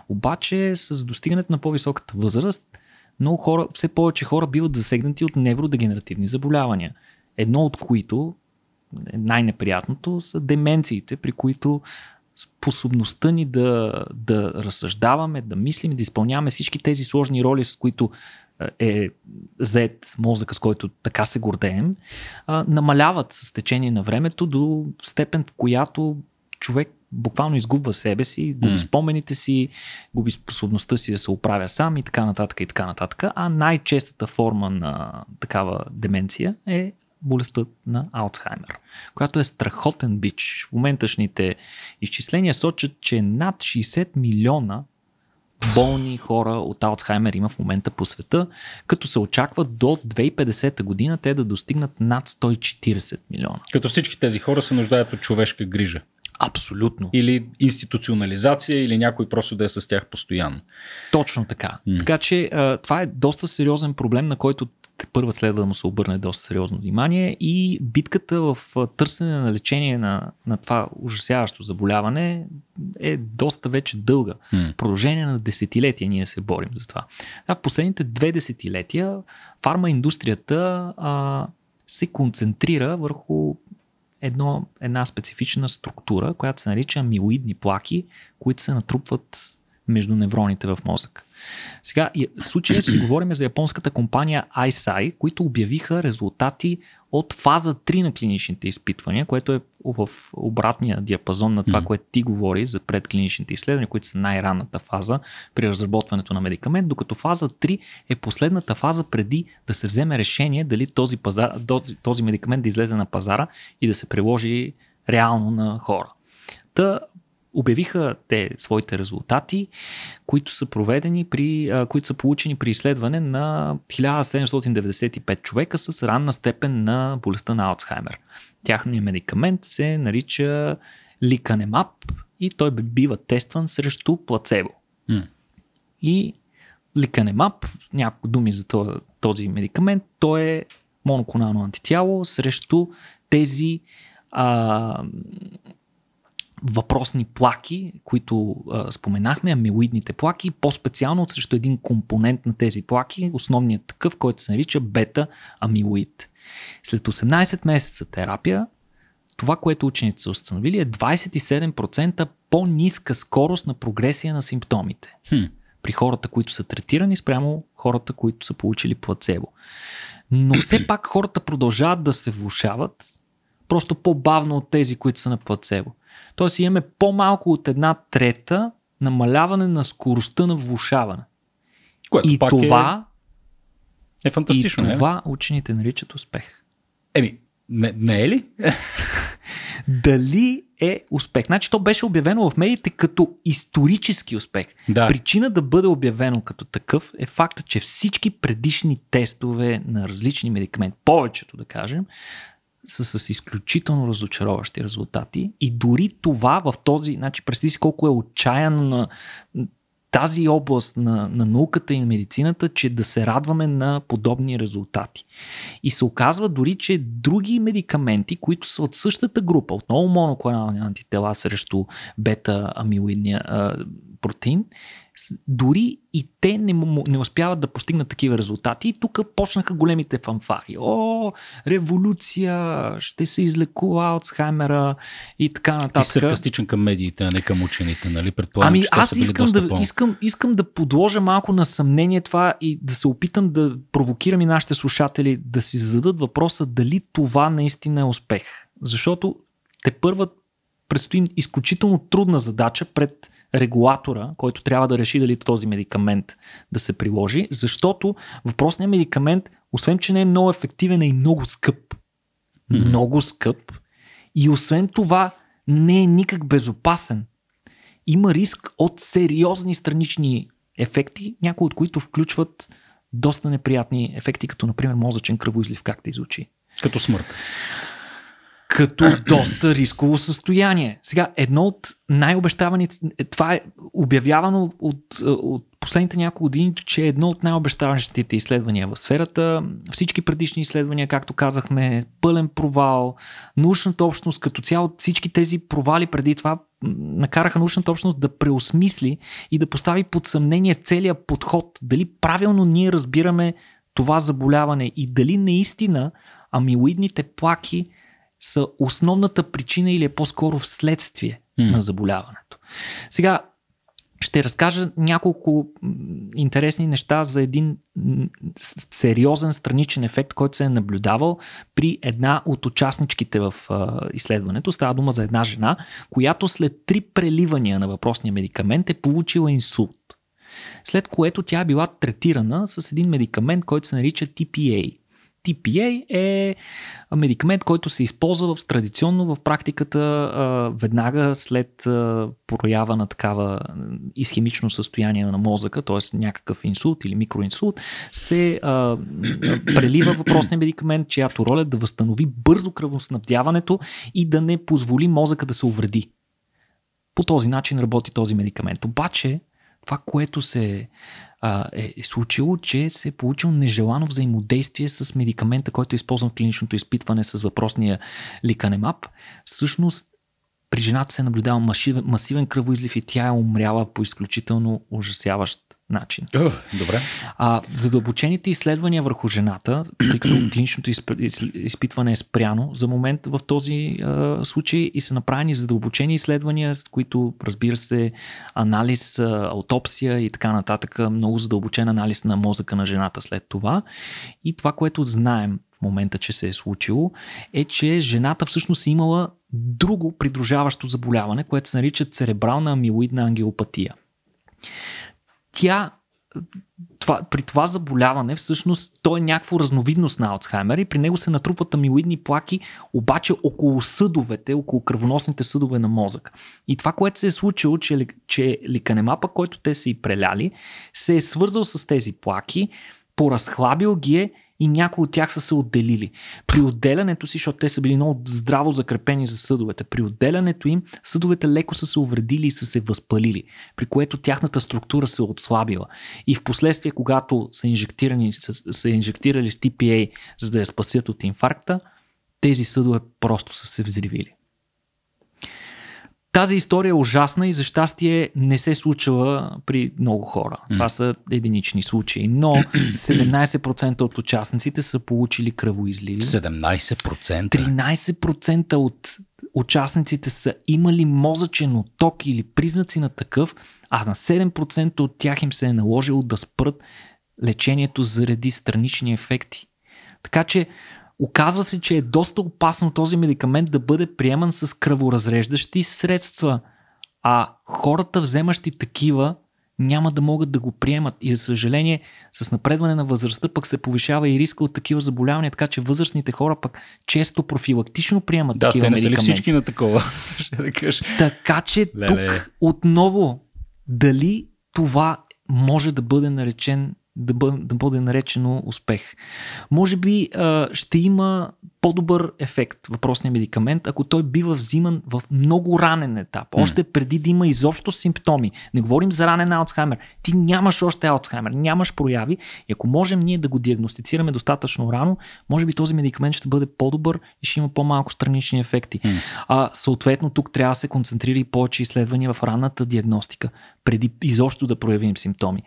Обаче с достигането на по-високата възраст, много хора, все повече хора биват засегнати от невродегенеративни заболявания. Едно от които е най-неприятното са деменциите, при които способността ни да, да разсъждаваме, да мислим, да изпълняваме всички тези сложни роли, с които е, е зет мозъка, с който така се гордеем, намаляват с течение на времето до степен, в която човек буквално изгубва себе си, губи mm. спомените си, губи способността си да се оправя сам и така нататък и така нататък. А най-честата форма на такава деменция е болестта на Алцхаймер, която е страхотен бич. В моменташните изчисления сочат, че над 60 милиона болни хора от Алцхаймер има в момента по света, като се очаква до 2050 година те да достигнат над 140 милиона. Като всички тези хора се нуждаят от човешка грижа. Абсолютно. Или институционализация, или някой просто да е с тях постоянно. Точно така. Mm. Така че това е доста сериозен проблем, на който първа следва да му се обърне доста сериозно внимание и битката в търсене на лечение на, на това ужасяващо заболяване е доста вече дълга. Mm. Продължение на десетилетия ние се борим за това. А в последните две десетилетия фармаиндустрията а, се концентрира върху едно, една специфична структура, която се нарича милоидни плаки, които се натрупват между невроните в мозък. Сега, в случая си говорим за японската компания ISAI, които обявиха резултати от фаза 3 на клиничните изпитвания, което е в обратния диапазон на това, mm-hmm. което ти говори за предклиничните изследвания, които са най-ранната фаза при разработването на медикамент, докато фаза 3 е последната фаза преди да се вземе решение дали този, пазар, този, този медикамент да излезе на пазара и да се приложи реално на хора. Та Обявиха те своите резултати, които са проведени при, които са получени при изследване на 1795 човека с ранна степен на болестта на Алцхаймер. Тяхният медикамент се нарича ликанемап и той бива тестван срещу плацебо. Mm. И ликанемап, няколко думи за този, медикамент, той е моноклонално антитяло срещу тези а, въпросни плаки, които а, споменахме, амилоидните плаки, по-специално срещу един компонент на тези плаки, основният такъв, който се нарича бета-амилоид. След 18 месеца терапия, това, което учените са установили е 27% по-ниска скорост на прогресия на симптомите. Хм. При хората, които са третирани, спрямо хората, които са получили плацебо. Но все пак хората продължават да се влушават, просто по-бавно от тези, които са на плацебо. Тоест имаме по-малко от една трета намаляване на скоростта на влушаване. Което и пак е- това е, е фантастично. И е това учените наричат успех. Еми, не, не е ли? Дали е успех? Значи то беше обявено в медиите като исторически успех. Да. Причина да бъде обявено като такъв е факта, че всички предишни тестове на различни медикаменти, повечето да кажем, са с изключително разочароващи резултати и дори това в този, значи представи си колко е отчаяно на тази област на, на науката и на медицината, че да се радваме на подобни резултати. И се оказва дори, че други медикаменти, които са от същата група, отново моноклонални антитела срещу бета-амилоидния протеин, дори и те не, му, не успяват да постигнат такива резултати. И тук почнаха големите фанфари. О, революция, ще се излекува Алцхаймера и така нататък. Ти си саркастичен към медиите, а не към учените, нали? Предполагам, ами че аз искам, да, искам, искам да подложа малко на съмнение това и да се опитам да провокирам и нашите слушатели да си зададат въпроса дали това наистина е успех. Защото те първат предстои изключително трудна задача пред регулатора, който трябва да реши дали този медикамент да се приложи, защото въпросният медикамент, освен че не е много ефективен, е и много скъп. Mm-hmm. Много скъп. И освен това, не е никак безопасен. Има риск от сериозни странични ефекти, някои от които включват доста неприятни ефекти, като например мозъчен кръвоизлив, как ти изучи. Като смърт като доста рисково състояние. Сега, едно от най-обещаваните, е, това е обявявано от, е, от последните няколко години, че е едно от най-обещаващите изследвания в сферата. Всички предишни изследвания, както казахме, пълен провал. Научната общност като цяло, всички тези провали преди това накараха научната общност да преосмисли и да постави под съмнение целият подход. Дали правилно ние разбираме това заболяване и дали наистина амилоидните плаки са основната причина или е по-скоро вследствие mm. на заболяването. Сега, ще разкажа няколко интересни неща за един сериозен страничен ефект, който се е наблюдавал при една от участничките в изследването. Става дума за една жена, която след три преливания на въпросния медикамент е получила инсулт. След което тя е била третирана с един медикамент, който се нарича TPA. TPA е медикамент, който се използва в, традиционно в практиката веднага след проява на такава изхемично състояние на мозъка, т.е. някакъв инсулт или микроинсулт, се прелива въпросния медикамент, чиято роля е да възстанови бързо кръвоснабдяването и да не позволи мозъка да се увреди. По този начин работи този медикамент. Обаче, това, което се а, е, е случило, че се е получил нежелано взаимодействие с медикамента, който е използван в клиничното изпитване с въпросния ликанемап. Всъщност при жената се е наблюдава масивен кръвоизлив и тя е умряла по изключително ужасяващ начин. Uh, добре. А задълбочените изследвания върху жената, тъй като клиничното изпитване е спряно за момент в този а, случай и са направени задълбочени изследвания, с които разбира се анализ, а, аутопсия и така нататък, много задълбочен анализ на мозъка на жената след това. И това, което знаем в момента, че се е случило, е, че жената всъщност е имала друго придружаващо заболяване, което се нарича церебрална амилоидна ангиопатия тя това, при това заболяване всъщност то е някакво разновидност на Алцхаймер и при него се натрупват амилоидни плаки, обаче около съдовете, около кръвоносните съдове на мозък. И това, което се е случило, че, че ликанемапа, който те са и преляли, се е свързал с тези плаки, поразхлабил ги е и някои от тях са се отделили. При отделянето си, защото те са били много здраво закрепени за съдовете, при отделянето им съдовете леко са се увредили и са се възпалили, при което тяхната структура се е отслабила. И в последствие, когато са, инжектирани, са, са инжектирали с TPA, за да я спасят от инфаркта, тези съдове просто са се взривили. Тази история е ужасна и за щастие не се случва при много хора. Това са единични случаи. Но 17% от участниците са получили кръвоизливи. 17%? 13% от участниците са имали мозъчен отток или признаци на такъв, а на 7% от тях им се е наложило да спрат лечението заради странични ефекти. Така че Оказва се, че е доста опасно този медикамент да бъде приеман с кръворазреждащи средства, а хората, вземащи такива, няма да могат да го приемат. И за съжаление, с напредване на възрастта пък се повишава и риска от такива заболявания, така че възрастните хора пък често профилактично приемат да, такива те не ли всички на такова? Ще да кажа. Така че Ле-ле. тук отново дали това може да бъде наречен да бъде, да бъде наречено успех. Може би а, ще има по-добър ефект въпросния медикамент, ако той бива взиман в много ранен етап, още преди да има изобщо симптоми. Не говорим за ранен Алцхаймер. Ти нямаш още Алцхаймер, нямаш прояви и ако можем ние да го диагностицираме достатъчно рано, може би този медикамент ще бъде по-добър и ще има по-малко странични ефекти. А, съответно, тук трябва да се концентрира и повече изследвания в ранната диагностика, преди изобщо да проявим симптоми.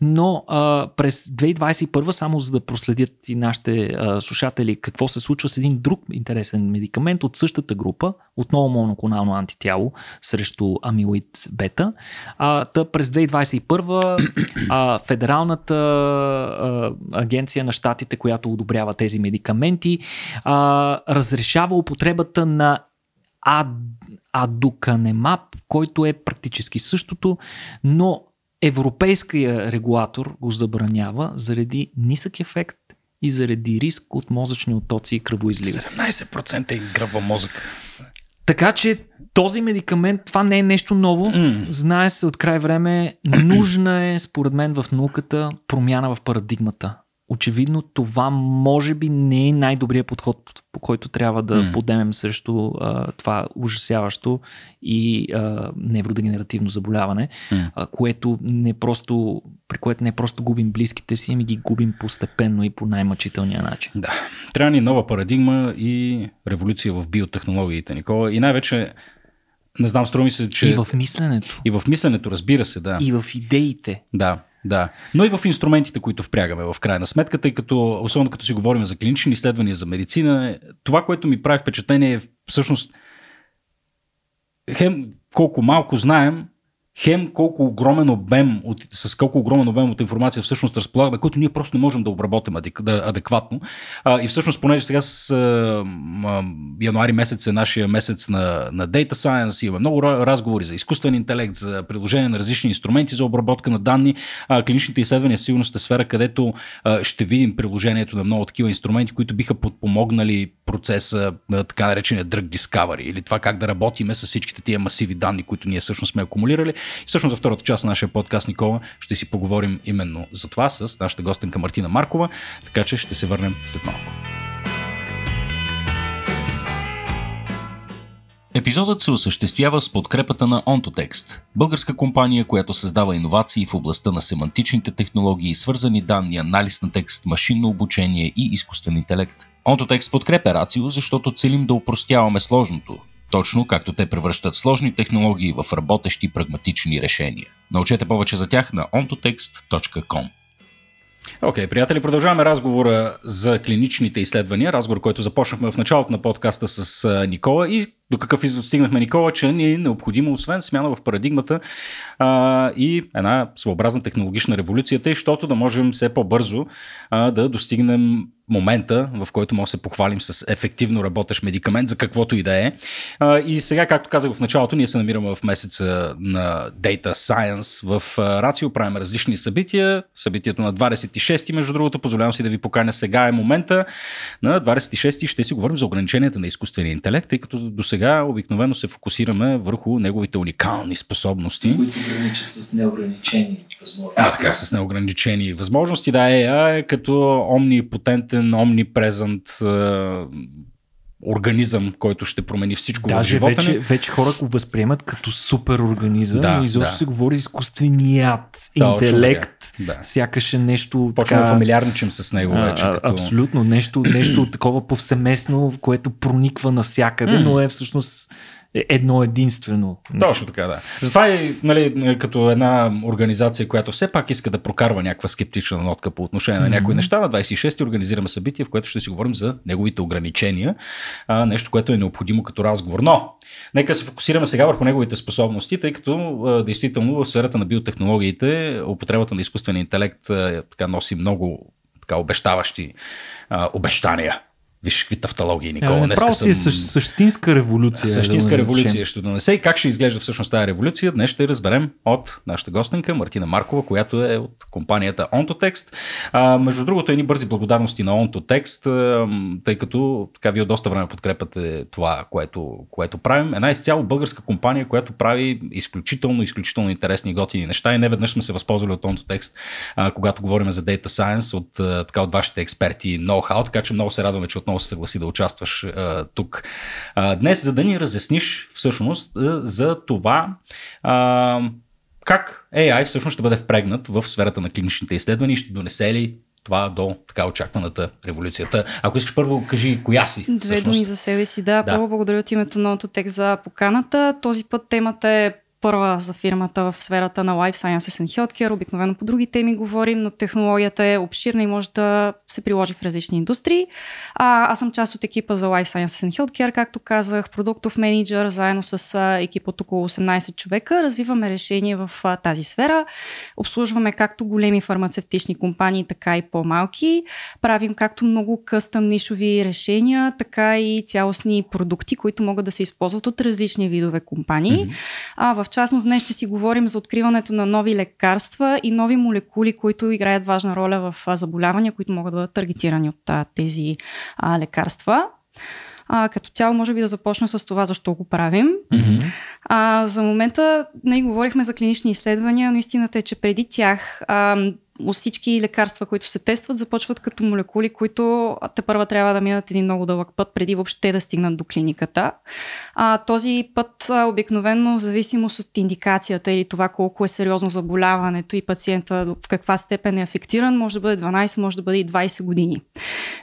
Но а, през 2021, само за да проследят и нашите а, слушатели какво се случва, един друг интересен медикамент от същата група, отново моноклонално антитяло срещу амилоид бета. А, та през 2021 а, Федералната а, агенция на щатите, която одобрява тези медикаменти, а, разрешава употребата на ад, адуканемап, който е практически същото, но Европейския регулатор го забранява заради нисък ефект и заради риск от мозъчни отоци и кръвоизливи. 17% е гръбва мозък. Така че този медикамент, това не е нещо ново. Mm. Знае се от край време. Нужна е, според мен, в науката промяна в парадигмата очевидно това може би не е най-добрият подход, по който трябва да mm. подемем срещу а, това ужасяващо и а, невродегенеративно заболяване, mm. а, което не просто, при което не просто губим близките си, ами ги губим постепенно и по най-мъчителния начин. Да. Трябва ни нова парадигма и революция в биотехнологиите, Никола. И най-вече не знам, струми се, че... И в мисленето. И в мисленето, разбира се, да. И в идеите. Да. Да. Но и в инструментите, които впрягаме в крайна сметка, тъй като, особено като си говорим за клинични изследвания, за медицина, това, което ми прави впечатление е всъщност хем колко малко знаем хем колко огромен обем, от, с колко огромен обем от информация всъщност разполагаме, който ние просто не можем да обработим адекватно. А, и всъщност, понеже сега с а, а, януари месец е нашия месец на, на Data Science, имаме много разговори за изкуствен интелект, за приложение на различни инструменти за обработка на данни. А, клиничните изследвания сигурно сте сфера, където а, ще видим приложението на много такива инструменти, които биха подпомогнали процеса на така наречения drug discovery или това как да работиме с всичките тия масиви данни, които ние всъщност сме акумулирали. И Всъщност във втората част на нашия подкаст, Никола, ще си поговорим именно за това с нашата гостенка Мартина Маркова, така че ще се върнем след малко. Епизодът се осъществява с подкрепата на OntoText, българска компания, която създава иновации в областта на семантичните технологии, свързани данни, анализ на текст, машинно обучение и изкуствен интелект. OntoText подкрепя Рацио, защото целим да упростяваме сложното, точно както те превръщат сложни технологии в работещи прагматични решения. Научете повече за тях на ontotext.com. Окей, okay, приятели, продължаваме разговора за клиничните изследвания, разговор, който започнахме в началото на подкаста с Никола и до какъв извод стигнахме, Никола, че ни е необходимо, освен смяна в парадигмата а, и една своеобразна технологична революция, тъй, защото да можем все по-бързо а, да достигнем момента, в който може да се похвалим с ефективно работещ медикамент за каквото и да е. И сега, както казах в началото, ние се намираме в месеца на Data Science в Рацио, правим различни събития. Събитието на 26-ти, между другото, позволявам си да ви поканя сега е момента. На 26-ти ще си говорим за ограниченията на изкуствения интелект, тъй като до сега обикновено се фокусираме върху неговите уникални способности. Които граничат с неограничени възможности. А, така, с неограничени възможности, да, е, е като омнипотентен абсолютен omnipresent организъм, който ще промени всичко Даже в живота вече, ни. вече хора го възприемат като супер организъм да, и защо да. се говори изкуственият, да, интелект, да. сякаш е нещо... Почваме така... фамилиарничим с него вече. А, като... Абсолютно, нещо, нещо такова повсеместно, което прониква навсякъде, но е всъщност е едно единствено. Точно така, да. Затова и нали, като една организация, която все пак иска да прокарва някаква скептична нотка по отношение на някои mm-hmm. неща, на 26-ти организираме събитие, в което ще си говорим за неговите ограничения, а, нещо, което е необходимо като разговор. Но, нека се фокусираме сега върху неговите способности, тъй като а, действително в сферата на биотехнологиите употребата на изкуствен интелект а, така носи много така обещаващи а, обещания. Виж какви тавтологии, Никола. Ами, не, Право си е съм... същинска революция. Същинска да революция ще донесе. И как ще изглежда всъщност тази революция, днес ще разберем от нашата гостенка Мартина Маркова, която е от компанията Ontotext. А, между другото, едни бързи благодарности на Ontotext, тъй като така вие доста време подкрепяте това, което, което правим. Една изцяло българска компания, която прави изключително, изключително интересни готини неща и не веднъж сме се възползвали от Ontotext, а, когато говорим за Data Science, от, така, от вашите експерти и ноу-хау, така че много се радваме, че от отново се съгласи да участваш а, тук а, днес, за да ни разясниш всъщност а, за това а, как AI всъщност ще бъде впрегнат в сферата на клиничните изследвания и ще донесе ли това до така очакваната революцията. Ако искаш първо, кажи коя си. Две думи за себе си, да. да. Първо благодаря от името на Ототек за поканата. Този път темата е първа за фирмата в сферата на Life Sciences and Healthcare. Обикновено по други теми говорим, но технологията е обширна и може да се приложи в различни индустрии. А, аз съм част от екипа за Life Sciences and Healthcare, както казах, продуктов менеджер, заедно с екип от около 18 човека. Развиваме решения в а, тази сфера. Обслужваме както големи фармацевтични компании, така и по-малки. Правим както много къстъм нишови решения, така и цялостни продукти, които могат да се използват от различни видове компании. Mm-hmm. А в в частност, днес ще си говорим за откриването на нови лекарства и нови молекули, които играят важна роля в заболявания, които могат да бъдат таргетирани от тези лекарства. А, като цяло, може би да започна с това, защо го правим. Mm-hmm. А, за момента не нали, говорихме за клинични изследвания, но истината е, че преди тях а, всички лекарства, които се тестват, започват като молекули, които те първа трябва да минат един много дълъг път, преди въобще да стигнат до клиниката. А, този път а, обикновено в зависимост от индикацията или това колко е сериозно заболяването и пациента в каква степен е афектиран, може да бъде 12, може да бъде и 20 години.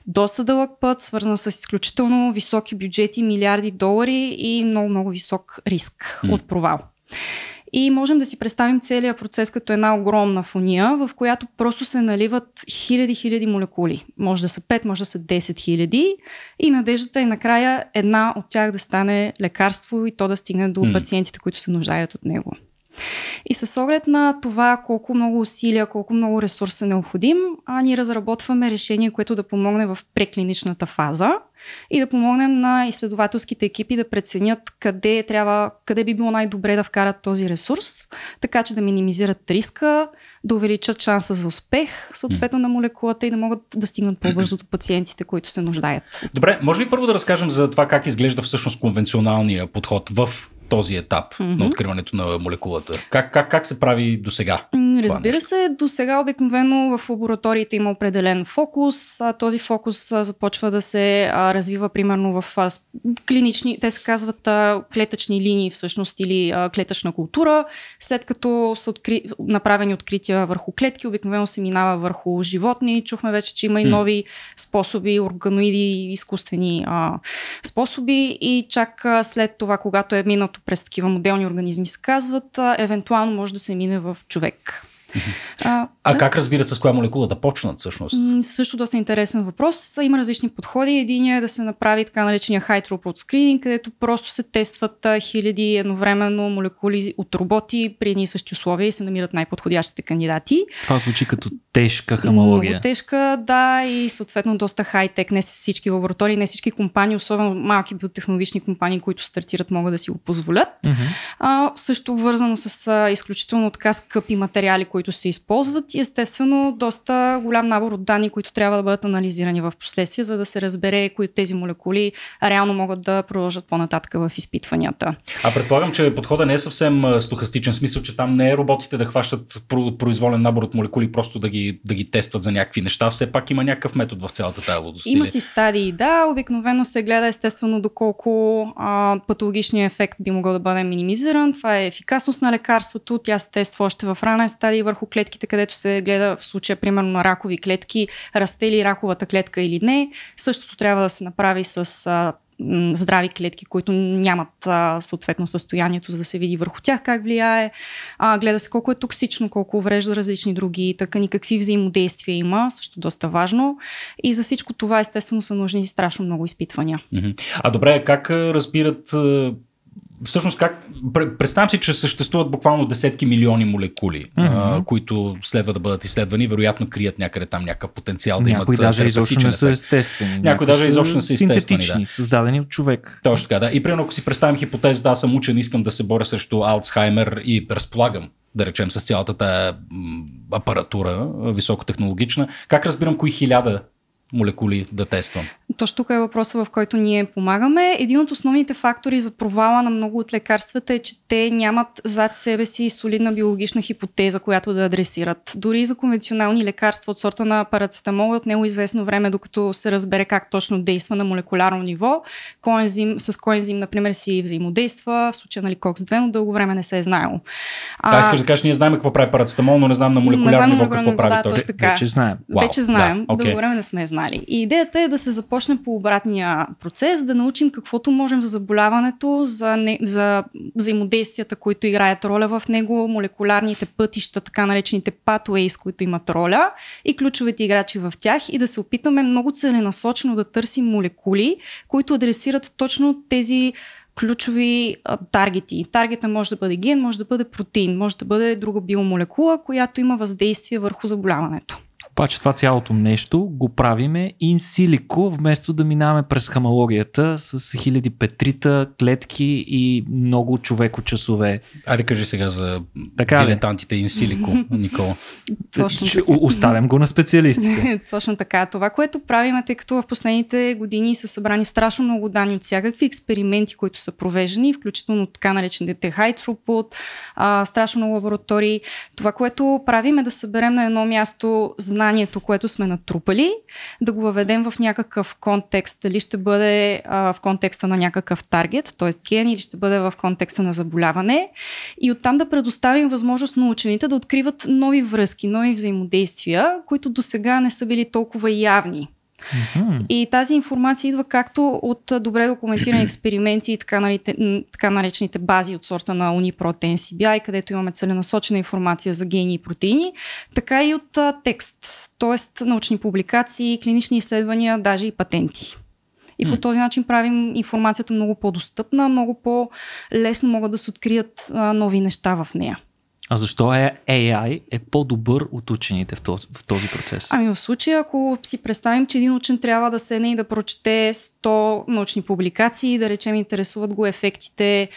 Доста дълъг път, свързан с изключително високи бюджети, милиарди долари и много-много висок риск mm. от провал. И можем да си представим целият процес като една огромна фуния, в която просто се наливат хиляди-хиляди молекули. Може да са 5, може да са 10 хиляди. И надеждата е накрая една от тях да стане лекарство и то да стигне до пациентите, които се нуждаят от него. И с оглед на това колко много усилия, колко много ресурс е необходим, а ние разработваме решение, което да помогне в преклиничната фаза и да помогнем на изследователските екипи да преценят къде трябва, къде би било най-добре да вкарат този ресурс, така че да минимизират риска, да увеличат шанса за успех, съответно на молекулата и да могат да стигнат по-бързо до пациентите, които се нуждаят. Добре, може ли първо да разкажем за това как изглежда всъщност конвенционалния подход в този етап mm-hmm. на откриването на молекулата? Как, как, как се прави до сега? Разбира се, до сега обикновено в лабораториите има определен фокус. А, този фокус а, започва да се а, развива примерно в а, клинични, те се казват а, клетъчни линии всъщност или а, клетъчна култура. След като са откри... направени открития върху клетки, обикновено се минава върху животни. Чухме вече, че има и нови mm. способи, органоиди, изкуствени а, способи и чак а, след това, когато е минал които през такива моделни организми се казват, евентуално може да се мине в човек. А, а да. как разбират с коя молекула да почнат всъщност? Също доста интересен въпрос. Има различни подходи. Единият е да се направи така наречения high throughput screening, където просто се тестват хиляди едновременно молекули от роботи при едни и същи условия и се намират най-подходящите кандидати. Това звучи като тежка хамология. Много тежка, да, и съответно доста хай-тек. Не всички лаборатории, не всички компании, особено малки биотехнологични компании, които стартират, могат да си го позволят. Uh-huh. А, също вързано с а, изключително така скъпи материали, които които се използват и естествено доста голям набор от данни, които трябва да бъдат анализирани в последствие, за да се разбере кои тези молекули реално могат да продължат по-нататък в изпитванията. А предполагам, че подходът не е съвсем стохастичен, смисъл, че там не е роботите да хващат произволен набор от молекули, просто да ги, да ги тестват за някакви неща. Все пак има някакъв метод в цялата тази лудост. Има си стадии, да. Обикновено се гледа естествено доколко а, патологичният ефект би могъл да бъде минимизиран. Това е ефикасност на лекарството. Тя се тества още в рана стадий, върху клетките, където се гледа в случая, примерно, на ракови клетки, расте ли раковата клетка или не. Същото трябва да се направи с а, здрави клетки, които нямат а, съответно състоянието, за да се види върху тях как влияе. А, гледа се колко е токсично, колко уврежда различни други тъкани, какви взаимодействия има, също доста важно. И за всичко това, естествено, са нужни страшно много изпитвания. А добре, как разбират всъщност как. Представям си, че съществуват буквално десетки милиони молекули, mm-hmm. а, които следва да бъдат изследвани, вероятно крият някъде там някакъв потенциал да някой имат. Даже изобщо не са естествени. Някои, даже изобщо не са естествени. Да. Създадени от човек. Точно така, да. И примерно, ако си представим хипотеза, да, съм учен, искам да се боря срещу Алцхаймер и разполагам да речем, с цялата тая апаратура високотехнологична. Как разбирам кои хиляда молекули да тествам? Точно тук е въпросът, в който ние помагаме. Един от основните фактори за провала на много от лекарствата е, че те нямат зад себе си солидна биологична хипотеза, която да адресират. Дори и за конвенционални лекарства от сорта на парацетамол, е от него известно време, докато се разбере как точно действа на молекулярно ниво, коензим, с коензим, например, си взаимодейства, в случая на нали, кокс-2, но дълго време не се е знаело. А... Да, искаш да кажеш, ние знаем какво прави парацетамол, но не знам на молекулярно ниво какво прави да, точно. Така. Вече знаем. Вече знаем. Да, okay. Дълго време не сме знаели знали. И идеята е да се започне по обратния процес, да научим каквото можем за заболяването, за, не, за взаимодействията, които играят роля в него, молекулярните пътища, така наречените pathways, които имат роля и ключовите играчи в тях и да се опитаме много целенасочено да търсим молекули, които адресират точно тези ключови а, таргети. Таргета може да бъде ген, може да бъде протеин, може да бъде друга биомолекула, която има въздействие върху заболяването. Паче това цялото нещо го правиме инсилико, вместо да минаваме през хамалогията с хиляди петрита, клетки и много човеко часове. Айде кажи сега за така дилетантите инсилико, Никола. Оставям го на специалистите. Точно така. Това, което правим, тъй като в последните години са събрани страшно много данни от всякакви експерименти, които са провеждани, включително така наречените дете throughput, страшно много лаборатории. Това, което правим е да съберем на едно място знания знанието, което сме натрупали, да го въведем в някакъв контекст. Дали ще бъде а, в контекста на някакъв таргет, т.е. ген, или ще бъде в контекста на заболяване. И оттам да предоставим възможност на учените да откриват нови връзки, нови взаимодействия, които до сега не са били толкова явни Mm-hmm. И тази информация идва както от добре документирани експерименти и така, нали, така наречените бази от сорта на UniProt NCBI, където имаме целенасочена информация за гени и протеини, така и от а, текст, т.е. научни публикации, клинични изследвания, даже и патенти. И по този начин правим информацията много по-достъпна, много по-лесно могат да се открият а, нови неща в нея. А защо е AI е по-добър от учените в този, в този процес? Ами в случая, ако си представим, че един учен трябва да седне и да прочете 100 научни публикации, да речем интересуват го ефектите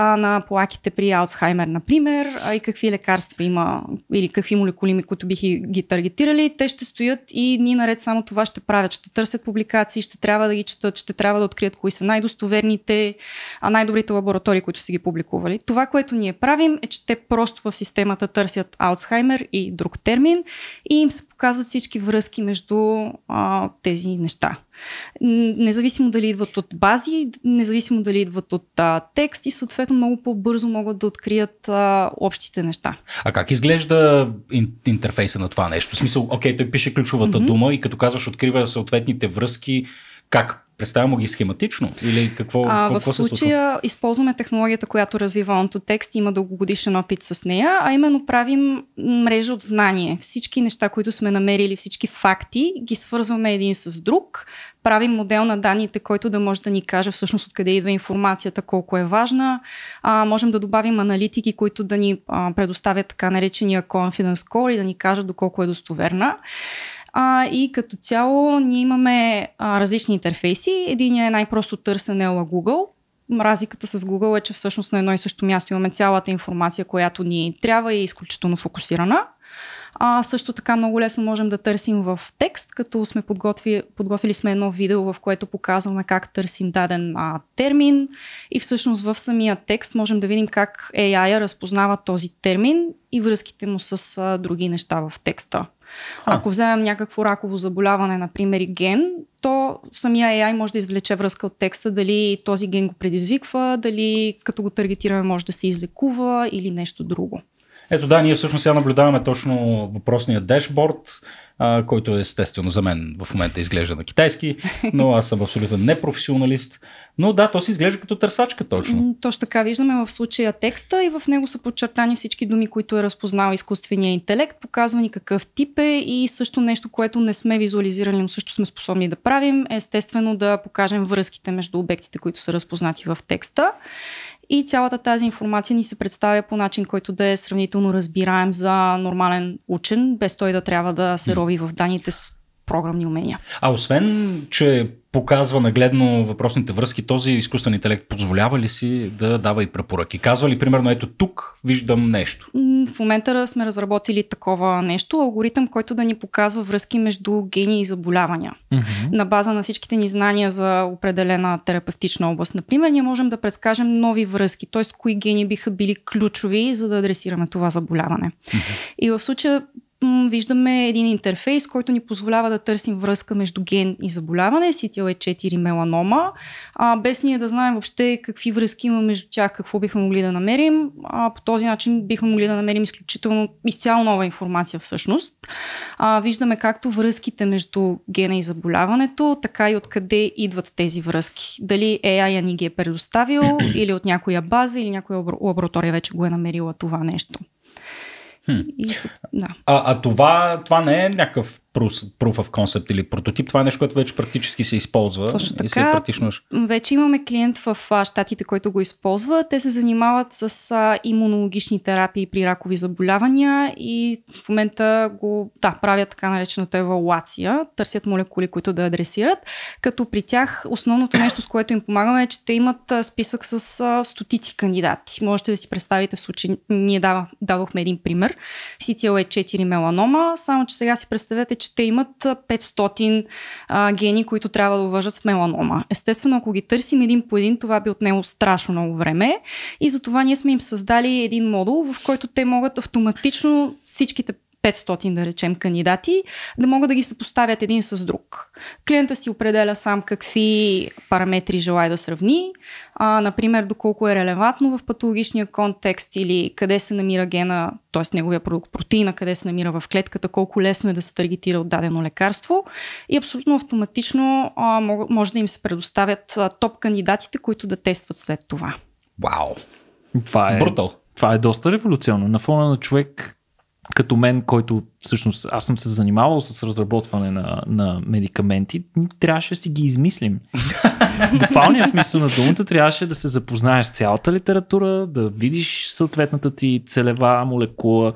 а, на плаките при Алцхаймер, например, а, и какви лекарства има или какви молекулими, които бих ги таргетирали, те ще стоят и дни наред само това ще правят. Ще търсят публикации, ще трябва да ги четат, ще трябва да открият кои са най-достоверните, а най-добрите лаборатории, които са ги публикували. Това, което ние правим е, че те просто в системата търсят Алцхаймер и друг термин и им се показват всички връзки между а, тези неща. Независимо дали идват от бази, независимо дали идват от а, текст и съответно много по-бързо могат да открият а, общите неща. А как изглежда интерфейса на това нещо? В смисъл, окей, той пише ключовата mm-hmm. дума и като казваш открива съответните връзки, как Представяме ги схематично или какво, а, какво в случая се случва? използваме технологията, която развива текст, има дългогодишен опит с нея, а именно правим мрежа от знание. Всички неща, които сме намерили, всички факти, ги свързваме един с друг, правим модел на данните, който да може да ни каже всъщност откъде идва информацията, колко е важна. А, можем да добавим аналитики, които да ни а, предоставят така наречения confidence score и да ни кажат доколко е достоверна. А, и като цяло ние имаме а, различни интерфейси. Единият е най-просто търсене на Google, разликата с Google е, че всъщност на едно и също място имаме цялата информация, която ни трябва и е изключително фокусирана. А, също така много лесно можем да търсим в текст, като сме подготви, подготвили сме едно видео, в което показваме как търсим даден а, термин и всъщност в самия текст можем да видим как AI разпознава този термин и връзките му с а, други неща в текста. А. Ако вземем някакво раково заболяване, например ген, то самия AI може да извлече връзка от текста, дали този ген го предизвиква, дали като го таргетираме може да се излекува или нещо друго. Ето да, ние всъщност сега наблюдаваме точно въпросния дешборд, а, който е естествено за мен в момента изглежда на китайски, но аз съм абсолютен непрофесионалист. Но да, то си изглежда като търсачка точно. Точно така, виждаме в случая текста и в него са подчертани всички думи, които е разпознал изкуствения интелект, показвани какъв тип е и също нещо, което не сме визуализирали, но също сме способни да правим, естествено да покажем връзките между обектите, които са разпознати в текста и цялата тази информация ни се представя по начин, който да е сравнително разбираем за нормален учен, без той да трябва да се рови в данните с програмни умения. А освен, че показва нагледно въпросните връзки, този изкуствен интелект позволява ли си да дава и препоръки? Казва ли, примерно, ето тук виждам нещо? В момента сме разработили такова нещо, алгоритъм, който да ни показва връзки между гени и заболявания. Mm-hmm. На база на всичките ни знания за определена терапевтична област, например, ние можем да предскажем нови връзки, т.е. кои гени биха били ключови, за да адресираме това заболяване. Mm-hmm. И в случая виждаме един интерфейс, който ни позволява да търсим връзка между ген и заболяване, ctl 4 е меланома, а, без ние да знаем въобще какви връзки има между тях, какво бихме могли да намерим. А, по този начин бихме могли да намерим изключително изцяло нова информация всъщност. А, виждаме както връзките между гена и заболяването, така и откъде идват тези връзки. Дали AI ни ги е предоставил или от някоя база или някоя лаборатория вече го е намерила това нещо. Хм. И, да. а, а това, това не е някакъв proof of concept или прототип. Това е нещо, което вече практически се използва. Точно така. И се е практично... Вече имаме клиент в щатите, който го използва. Те се занимават с а, имунологични терапии при ракови заболявания и в момента го да, правят така наречената евалуация. Търсят молекули, които да адресират. Като при тях основното нещо, с което им помагаме е, че те имат а, списък с а, стотици кандидати. Можете да си представите в случай, ние дадохме един пример. CTL е 4 меланома, само че сега си представете, че ще имат 500 а, гени, които трябва да уважат с меланома. Естествено, ако ги търсим един по един, това би отнело страшно много време и затова ние сме им създали един модул, в който те могат автоматично всичките 500, да речем, кандидати, да могат да ги съпоставят един с друг. Клиента си определя сам какви параметри желая да сравни, а, например, доколко е релевантно в патологичния контекст или къде се намира гена, т.е. неговия продукт протеина, къде се намира в клетката, колко лесно е да се таргетира от дадено лекарство и абсолютно автоматично а, може да им се предоставят а, топ кандидатите, които да тестват след това. Вау! Това е... Брутал! Това е доста революционно. На фона на човек, като мен, който всъщност аз съм се занимавал с разработване на, на медикаменти, трябваше да си ги измислим. Буквалния смисъл на думата трябваше да се запознаеш с цялата литература, да видиш съответната ти целева молекула,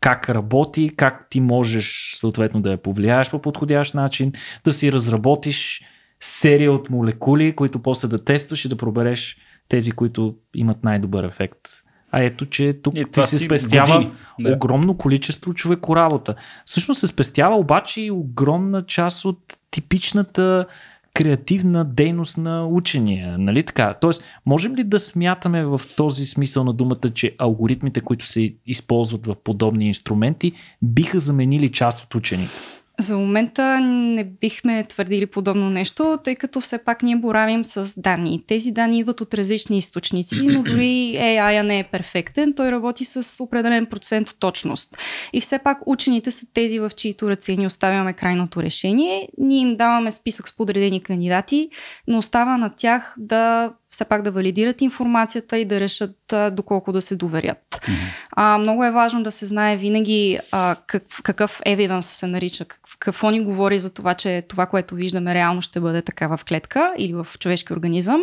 как работи, как ти можеш съответно да я повлияеш по подходящ начин, да си разработиш серия от молекули, които после да тестваш и да пробереш тези, които имат най-добър ефект а ето, че тук е, ти се спестява години, да. огромно количество човеко работа. Всъщност се спестява обаче и огромна част от типичната креативна дейност на учения. Нали така? Тоест, можем ли да смятаме в този смисъл на думата, че алгоритмите, които се използват в подобни инструменти, биха заменили част от учените? За момента не бихме твърдили подобно нещо, тъй като все пак ние боравим с данни. Тези данни идват от различни източници, но дори AI не е перфектен. Той работи с определен процент точност. И все пак учените са тези, в чието ръце ни оставяме крайното решение. Ние им даваме списък с подредени кандидати, но остава на тях да все пак да валидират информацията и да решат а, доколко да се доверят. Mm-hmm. А, много е важно да се знае винаги а, как, какъв evidence се нарича, как, какво ни говори за това, че това, което виждаме реално ще бъде така в клетка или в човешки организъм,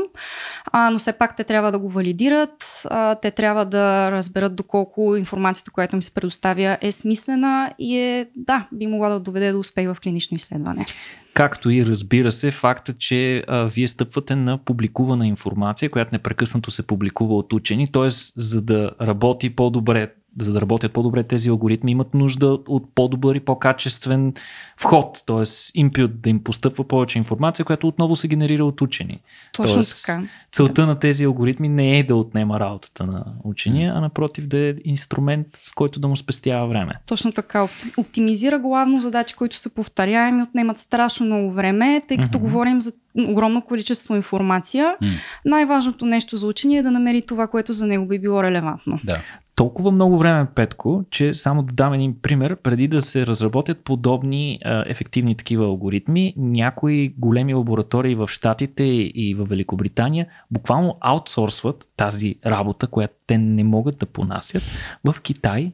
а, но все пак те трябва да го валидират, а, те трябва да разберат доколко информацията, която им се предоставя е смислена и е, да, би могла да доведе до успех в клинично изследване. Както и разбира се факта, че а, вие стъпвате на публикувана информация, която непрекъснато се публикува от учени, т.е. за да работи по-добре за да работят по-добре тези алгоритми, имат нужда от по-добър и по-качествен вход, т.е. импют да им постъпва повече информация, която отново се генерира от учени. Точно тоест, така. Целта да. на тези алгоритми не е да отнема работата на учения, а напротив да е инструмент, с който да му спестява време. Точно така. Оптимизира главно задачи, които са повторяеми, отнемат страшно много време, тъй като mm-hmm. говорим за огромно количество информация. Mm. Най-важното нещо за учения е да намери това, което за него би било релевантно. Да толкова много време, Петко, че само да дам един пример, преди да се разработят подобни а, ефективни такива алгоритми, някои големи лаборатории в Штатите и в Великобритания буквално аутсорсват тази работа, която те не могат да понасят в Китай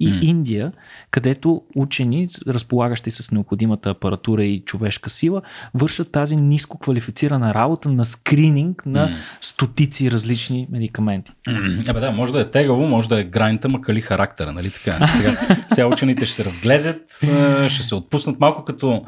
и mm. Индия, където учени, разполагащи с необходимата апаратура и човешка сила, вършат тази ниско квалифицирана работа на скрининг на mm. стотици различни медикаменти. Mm. Абе да, може да е тегаво, може да е гранита, макали характера, нали така? Сега, сега учените ще се разглезят, ще се отпуснат малко като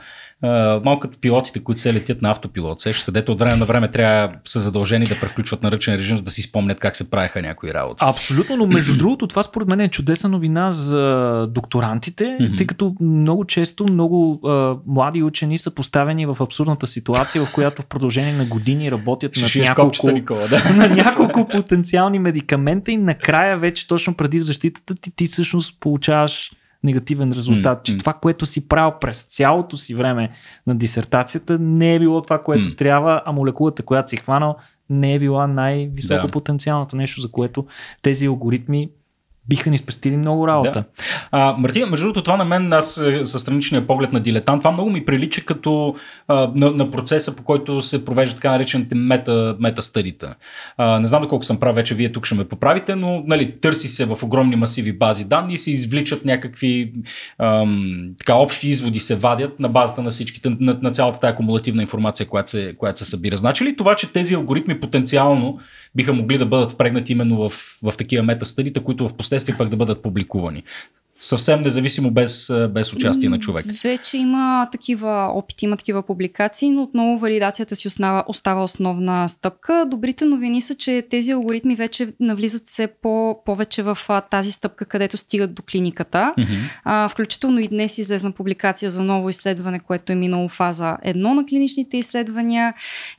малко като пилотите, които се летят на автопилот, се, дето от време на време трябва са задължени да превключват на ръчен режим, за да си спомнят как се правеха някои работи. Абсолютно, но между другото, това според мен е чудесна новина за докторантите, тъй като много често много а, млади учени са поставени в абсурдната ситуация, в която в продължение на години работят над няколко, да. на няколко потенциални медикамента и накрая вече точно преди защитата ти, ти всъщност получаваш негативен резултат, mm, че mm. това, което си правил през цялото си време на дисертацията, не е било това, което mm. трябва, а молекулата, която си хванал, не е била най-високо да. потенциалното нещо, за което тези алгоритми биха ни спестили много работа. Да. А, Мартин, между другото, това на мен, аз е, със страничния поглед на дилетант, това много ми прилича като а, на, на процеса, по който се провеждат така наречените мета, мета-стъдите. А, не знам доколко съм прав, вече вие тук ще ме поправите, но нали, търси се в огромни масиви бази данни и се извличат някакви ам, така, общи изводи се вадят на базата на всичките, на, на цялата тази акумулативна информация, която се, която се събира. Значи ли това, че тези алгоритми потенциално биха могли да бъдат впрегнати именно в, в такива мета-стъдите, които в последствие протести пък да бъдат публикувани. Съвсем независимо без, без участие на човек. Вече има такива опити, има такива публикации, но отново валидацията си основа, остава основна стъпка. Добрите новини са, че тези алгоритми вече навлизат се по, повече в тази стъпка, където стигат до клиниката. Mm-hmm. А, включително и днес излезна публикация за ново изследване, което е минало фаза 1 на клиничните изследвания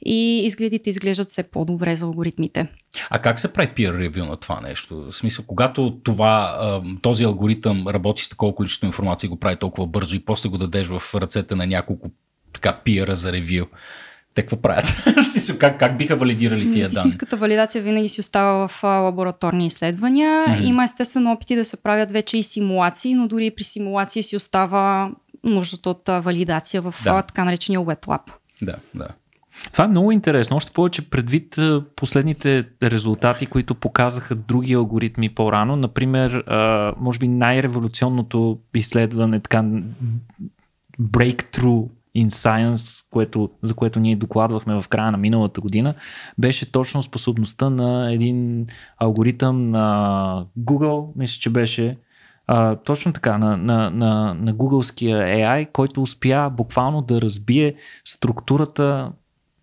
и изгледите изглеждат все по-добре за алгоритмите. А как се прави peer ревю на това нещо? В смисъл, когато това, този алгоритъм работи с такова количество информация и го прави толкова бързо и после го дадеш в ръцете на няколко така пиера за ревю, те какво правят? смисъл, как, как биха валидирали тия данни? Истинската валидация винаги си остава в лабораторни изследвания. Mm-hmm. Има естествено опити да се правят вече и симулации, но дори при симулации си остава нуждата от валидация в да. така наречения wet lab. Да, да. Това е много интересно, още повече предвид последните резултати, които показаха други алгоритми по-рано. Например, може би най-революционното изследване, така breakthrough in Science, което, за което ние докладвахме в края на миналата година, беше точно способността на един алгоритъм на Google, мисля, че беше а, точно така, на, на, на, на Googleския AI, който успя буквално да разбие структурата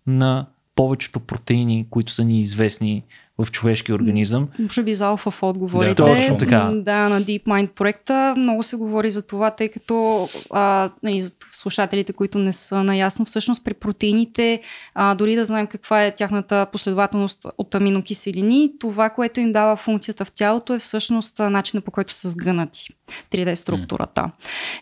на повечето протеини, които са ни известни в човешкия организъм. Може би за алфа в отговорите. Да, точно така. Да, на DeepMind проекта много се говори за това, тъй като а, и нали, за слушателите, които не са наясно, всъщност при протеините, а, дори да знаем каква е тяхната последователност от аминокиселини, това, което им дава функцията в тялото е всъщност начина по който са сгънати. 3D структурата. Mm.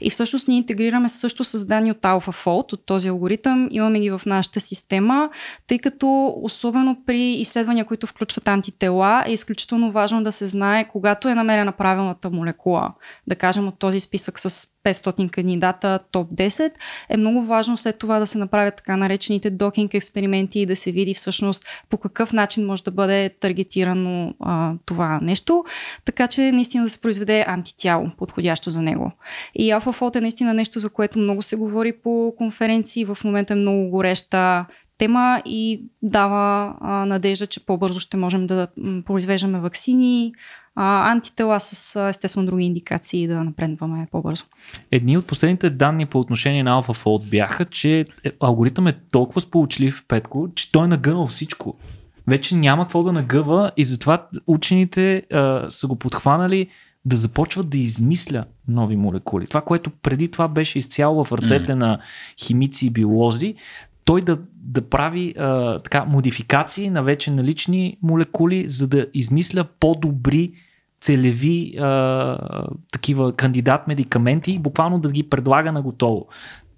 И всъщност ние интегрираме също с данни от AlphaFold, от този алгоритъм, имаме ги в нашата система, тъй като особено при изследвания, които включват антитела, е изключително важно да се знае, когато е намерена правилната молекула, да кажем от този списък с 500 кандидата топ 10, е много важно след това да се направят така наречените докинг експерименти и да се види всъщност по какъв начин може да бъде таргетирано а, това нещо, така че наистина да се произведе антитяло, подходящо за него. И AlphaFold е наистина нещо, за което много се говори по конференции, в момента е много гореща тема и дава а, надежда, че по-бързо ще можем да произвеждаме вакцини, а, антитела с естествено други индикации да напредваме по-бързо. Едни от последните данни по отношение на AlphaFold бяха, че е, алгоритъм е толкова сполучлив, Петко, че той е нагънал всичко. Вече няма какво да нагъва и затова учените а, са го подхванали да започват да измисля нови молекули. Това, което преди това беше изцяло в ръцете mm. на химици и биолози, той да, да прави а, така, модификации на вече налични молекули, за да измисля по-добри целеви а, такива кандидат медикаменти и буквално да ги предлага на готово.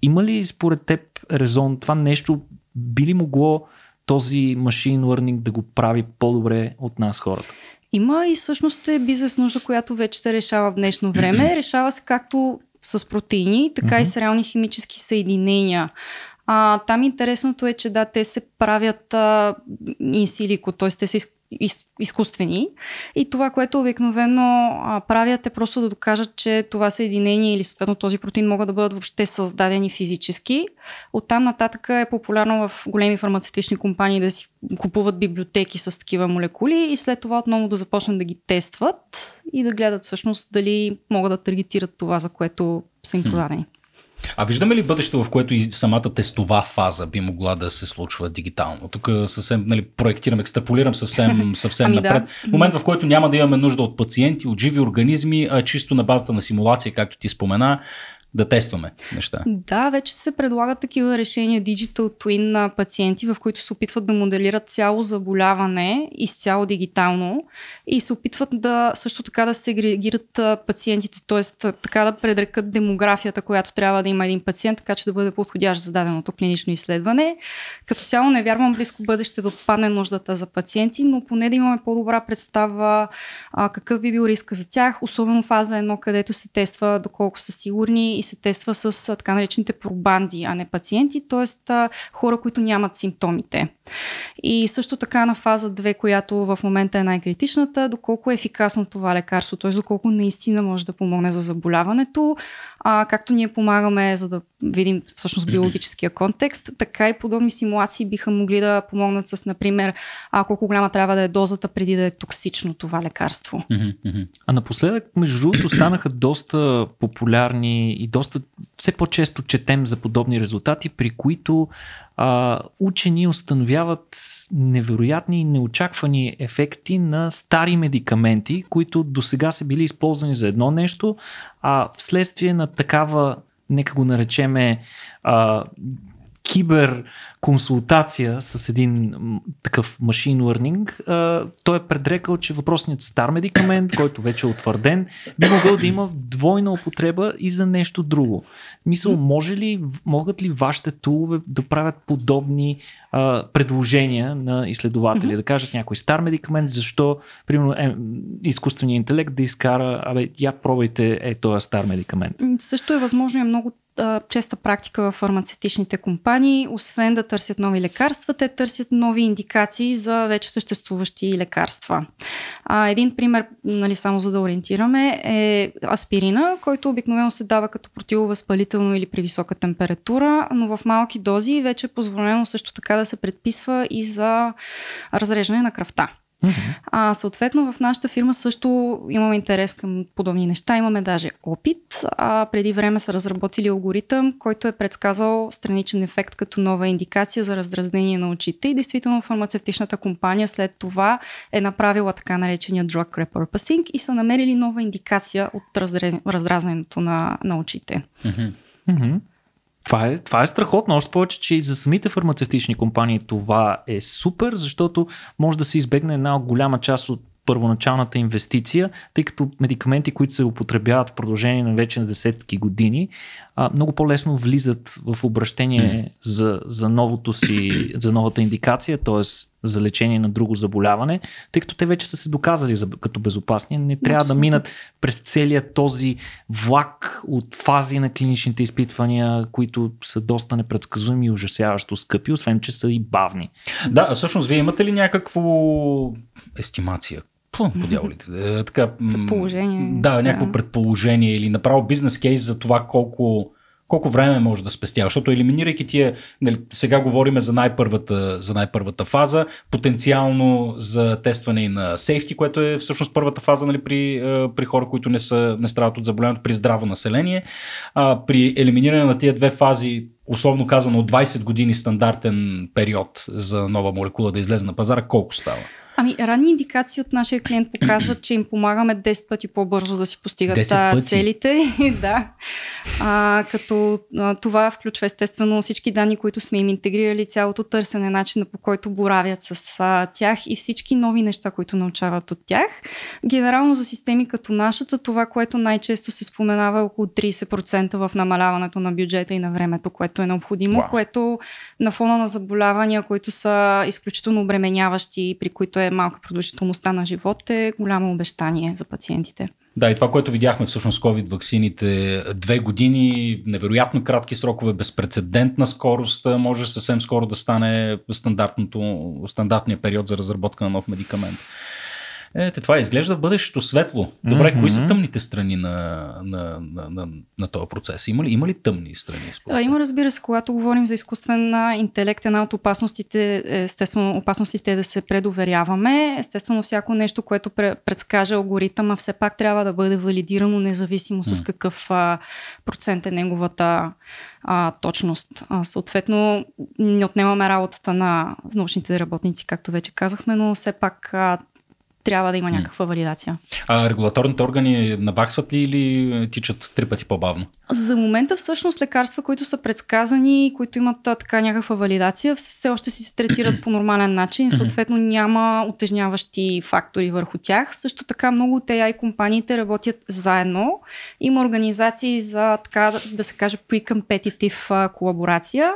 Има ли според теб резон това нещо? Би ли могло този машин learning да го прави по-добре от нас хората? Има и всъщност е бизнес нужда, която вече се решава в днешно време. Решава се както с протеини, така mm-hmm. и с реални химически съединения. А, там интересното е, че да, те се правят а, инсилико, т.е. те са из, из, изкуствени и това, което обикновено а, правят е просто да докажат, че това съединение или съответно този протеин могат да бъдат въобще създадени физически. Оттам нататък е популярно в големи фармацевтични компании да си купуват библиотеки с такива молекули и след това отново да започнат да ги тестват и да гледат всъщност дали могат да таргетират това, за което са им подадени. Хм. А виждаме ли бъдеще, в което и самата тестова фаза би могла да се случва дигитално? Тук съвсем нали, проектирам, екстраполирам съвсем, съвсем ами напред. Да. Момент, в който няма да имаме нужда от пациенти, от живи организми, а чисто на базата на симулация, както ти спомена, да тестваме неща. Да, вече се предлагат такива решения Digital Twin на пациенти, в които се опитват да моделират цяло заболяване изцяло дигитално и се опитват да също така да сегрегират пациентите, т.е. така да предрекат демографията, която трябва да има един пациент, така че да бъде подходящ за даденото клинично изследване. Като цяло не вярвам близко бъдеще да отпадне нуждата за пациенти, но поне да имаме по-добра представа а, какъв би бил риска за тях, особено фаза едно, където се тества доколко са сигурни и се тества с така наречените пробанди, а не пациенти, т.е. хора, които нямат симптомите. И също така на фаза 2, която в момента е най-критичната, доколко е ефикасно това лекарство, т.е. доколко наистина може да помогне за заболяването, а, както ние помагаме за да видим всъщност биологическия контекст, така и подобни симулации биха могли да помогнат с, например, а, колко голяма трябва да е дозата преди да е токсично това лекарство. А напоследък, между другото, станаха доста популярни и доста все по-често четем за подобни резултати, при които а, учени установяват невероятни и неочаквани ефекти на стари медикаменти, които до сега са били използвани за едно нещо, а вследствие на такава, нека го наречеме а, киберконсултация с един такъв машин learning, той е предрекал, че въпросният стар медикамент, който вече е утвърден, би могъл да има двойна употреба и за нещо друго. Мисъл, може ли, могат ли вашите тулове да правят подобни а, предложения на изследователи? Mm-hmm. Да кажат някой стар медикамент, защо, примерно, е, изкуственият интелект да изкара, абе, я пробайте, е този стар медикамент. Също е възможно и е много а, честа практика в фармацевтичните компании. Освен да търсят нови лекарства, те търсят нови индикации за вече съществуващи лекарства. А, един пример, нали, само за да ориентираме, е аспирина, който обикновено се дава като противовъзпалително или при висока температура, но в малки дози вече е позволено също така да се предписва и за разреждане на кръвта. Mm-hmm. А, съответно, в нашата фирма също имаме интерес към подобни неща. Имаме даже опит. А, преди време са разработили алгоритъм, който е предсказал страничен ефект като нова индикация за раздразнение на очите. И действително фармацевтичната компания след това е направила така наречения drug repurposing и са намерили нова индикация от раздразненето на, на очите. Mm-hmm. Mm-hmm. Това е, това е страхотно, още повече, че и за самите фармацевтични компании това е супер, защото може да се избегне една голяма част от първоначалната инвестиция, тъй като медикаменти, които се употребяват в продължение на вече на десетки години, а, много по-лесно влизат в обращение за, за, новото си, за новата индикация, т.е. за лечение на друго заболяване, тъй като те вече са се доказали за, като безопасни. Не трябва Абсолютно. да минат през целият този влак от фази на клиничните изпитвания, които са доста непредсказуеми и ужасяващо скъпи, освен че са и бавни. Да, всъщност вие имате ли някакво естимация? какво по дяволите? Е, така, предположение. Да, някакво да. предположение или направо бизнес кейс за това колко, колко време може да спестява, защото елиминирайки тия, нали, сега говорим за най-първата, за най-първата фаза, потенциално за тестване и на сейфти, което е всъщност първата фаза нали, при, е, при хора, които не, са, не страдат от заболяването, при здраво население. А, при елиминиране на тия две фази, условно казано от 20 години стандартен период за нова молекула да излезе на пазара, колко става? Ами, ранни индикации от нашия клиент показват, че им помагаме 10 пъти по-бързо да си постигат целите. да. А, като а, това включва естествено всички данни, които сме им интегрирали, цялото търсене, начина по който боравят с а, тях и всички нови неща, които научават от тях. Генерално за системи като нашата, това, което най-често се споменава е около 30% в намаляването на бюджета и на времето, което е необходимо, wow. което на фона на заболявания, които са изключително обременяващи, при които е е малка продължителността на живот е голямо обещание за пациентите. Да, и това, което видяхме всъщност с COVID ваксините, две години, невероятно кратки срокове, безпредседентна скорост, може съвсем скоро да стане стандартното, стандартния период за разработка на нов медикамент е, това изглежда в бъдещето светло. Добре, mm-hmm. кои са тъмните страни на, на, на, на, на този процес? Има ли, има ли тъмни страни? Да, има, разбира се, когато говорим за изкуствен интелект, една от опасностите, естествено, опасностите е да се предоверяваме. Естествено, всяко нещо, което предскаже алгоритъма, все пак трябва да бъде валидирано, независимо mm-hmm. с какъв а, процент е неговата а, точност. А, съответно, не отнемаме работата на научните работници, както вече казахме, но все пак а, трябва да има някаква валидация. А регулаторните органи наваксват ли или тичат три пъти по-бавно? За момента всъщност лекарства, които са предсказани които имат така някаква валидация, все още си се третират по нормален начин и съответно няма отежняващи фактори върху тях. Също така много от AI компаниите работят заедно. Има организации за така да се каже pre-competitive колаборация,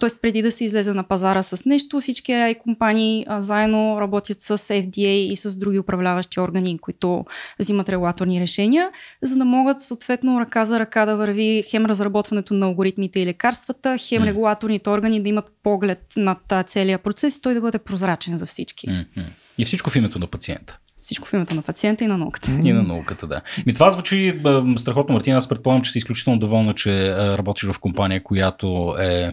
т.е. преди да се излезе на пазара с нещо, всички AI компании заедно работят с FDA и с с други управляващи органи, които взимат регулаторни решения, за да могат съответно ръка за ръка да върви хем разработването на алгоритмите и лекарствата, хем mm. регулаторните органи да имат поглед над целия процес и той да бъде прозрачен за всички. Mm-hmm. И всичко в името на пациента всичко в името на пациента и на науката. И на науката, да. Ми това звучи страхотно, Мартина. Аз предполагам, че си изключително доволна, че работиш в компания, която е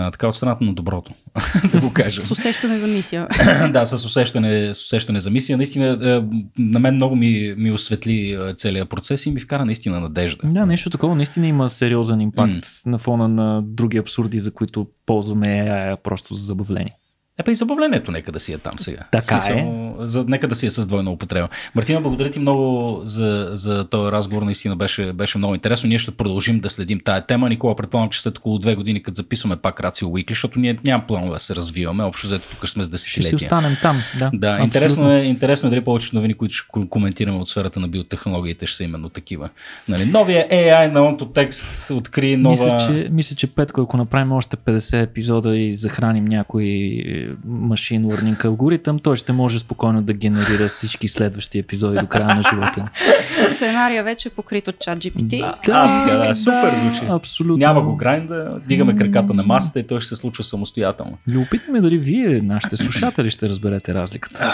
а, така от страната на доброто, да го кажа. С усещане за мисия. да, с усещане, с усещане за мисия. Наистина, е, на мен много ми, ми осветли е, целият процес и ми вкара наистина надежда. Да, нещо такова наистина има сериозен импакт mm. на фона на други абсурди, за които ползваме просто за забавление. Епа и забавлението нека да си е там сега. Така Смисъл, е. За, нека да си е с двойна употреба. Мартина, благодаря ти много за, за този разговор. Наистина беше, беше много интересно. Ние ще продължим да следим тая тема. Никола, предполагам, че след около две години, като записваме пак Рацио Уикли, защото ние нямам планове да се развиваме. Общо взето тук сме с десетилетия. Ще си останем там. Да, да интересно, е, интересно е дали повечето новини, които ще коментираме от сферата на биотехнологиите, ще са именно такива. Нали, новия AI на Онтотекст откри нова... Мисля, че, мисля, че Петко, ако направим още 50 епизода и захраним някои машин learning алгоритъм, той ще може спокойно да генерира всички следващи епизоди до края на живота. Сценария вече е покрит от чат GPT. Да, а, да, да, супер звучи. Абсолютно. Няма го грайнда, дигаме краката на масата и той ще се случва самостоятелно. Не опитаме дали вие, нашите слушатели, ще разберете разликата.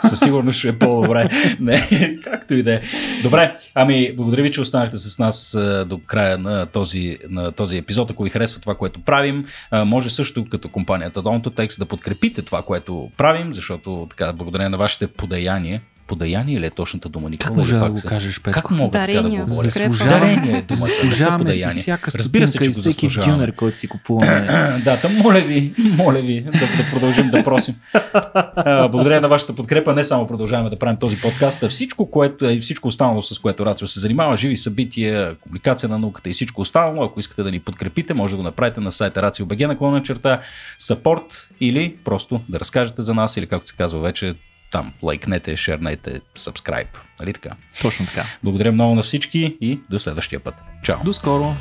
Със сигурност ще е по-добре. Не, както и да е. Добре, ами благодаря ви, че останахте с нас до края на този, на този епизод. Ако ви харесва това, което правим, може също като компанията Don't Autotext, да подкрепите това, което правим, защото така, благодарение на вашите подаяния, подаяние ли е точната дума? Никога как може да го кажеш, Петко? Как мога така да го говоря? Заслужава. Дарение е Заслужаваме си всяка Разбира се, че го всеки дюнер, който си купуваме. да, там моля ви, моля ви да, да продължим да просим. Благодаря на вашата подкрепа. Не само продължаваме да правим този подкаст, а всичко, което, и всичко останало, с което Рацио се занимава, живи събития, комуникация на науката и всичко останало, ако искате да ни подкрепите, може да го направите на сайта racio.bg наклона черта, support или просто да разкажете за нас или както се казва вече там. Лайкнете, шернете, сабскрайб. Нали така? Точно така. Благодаря много на всички и до следващия път. Чао. До скоро.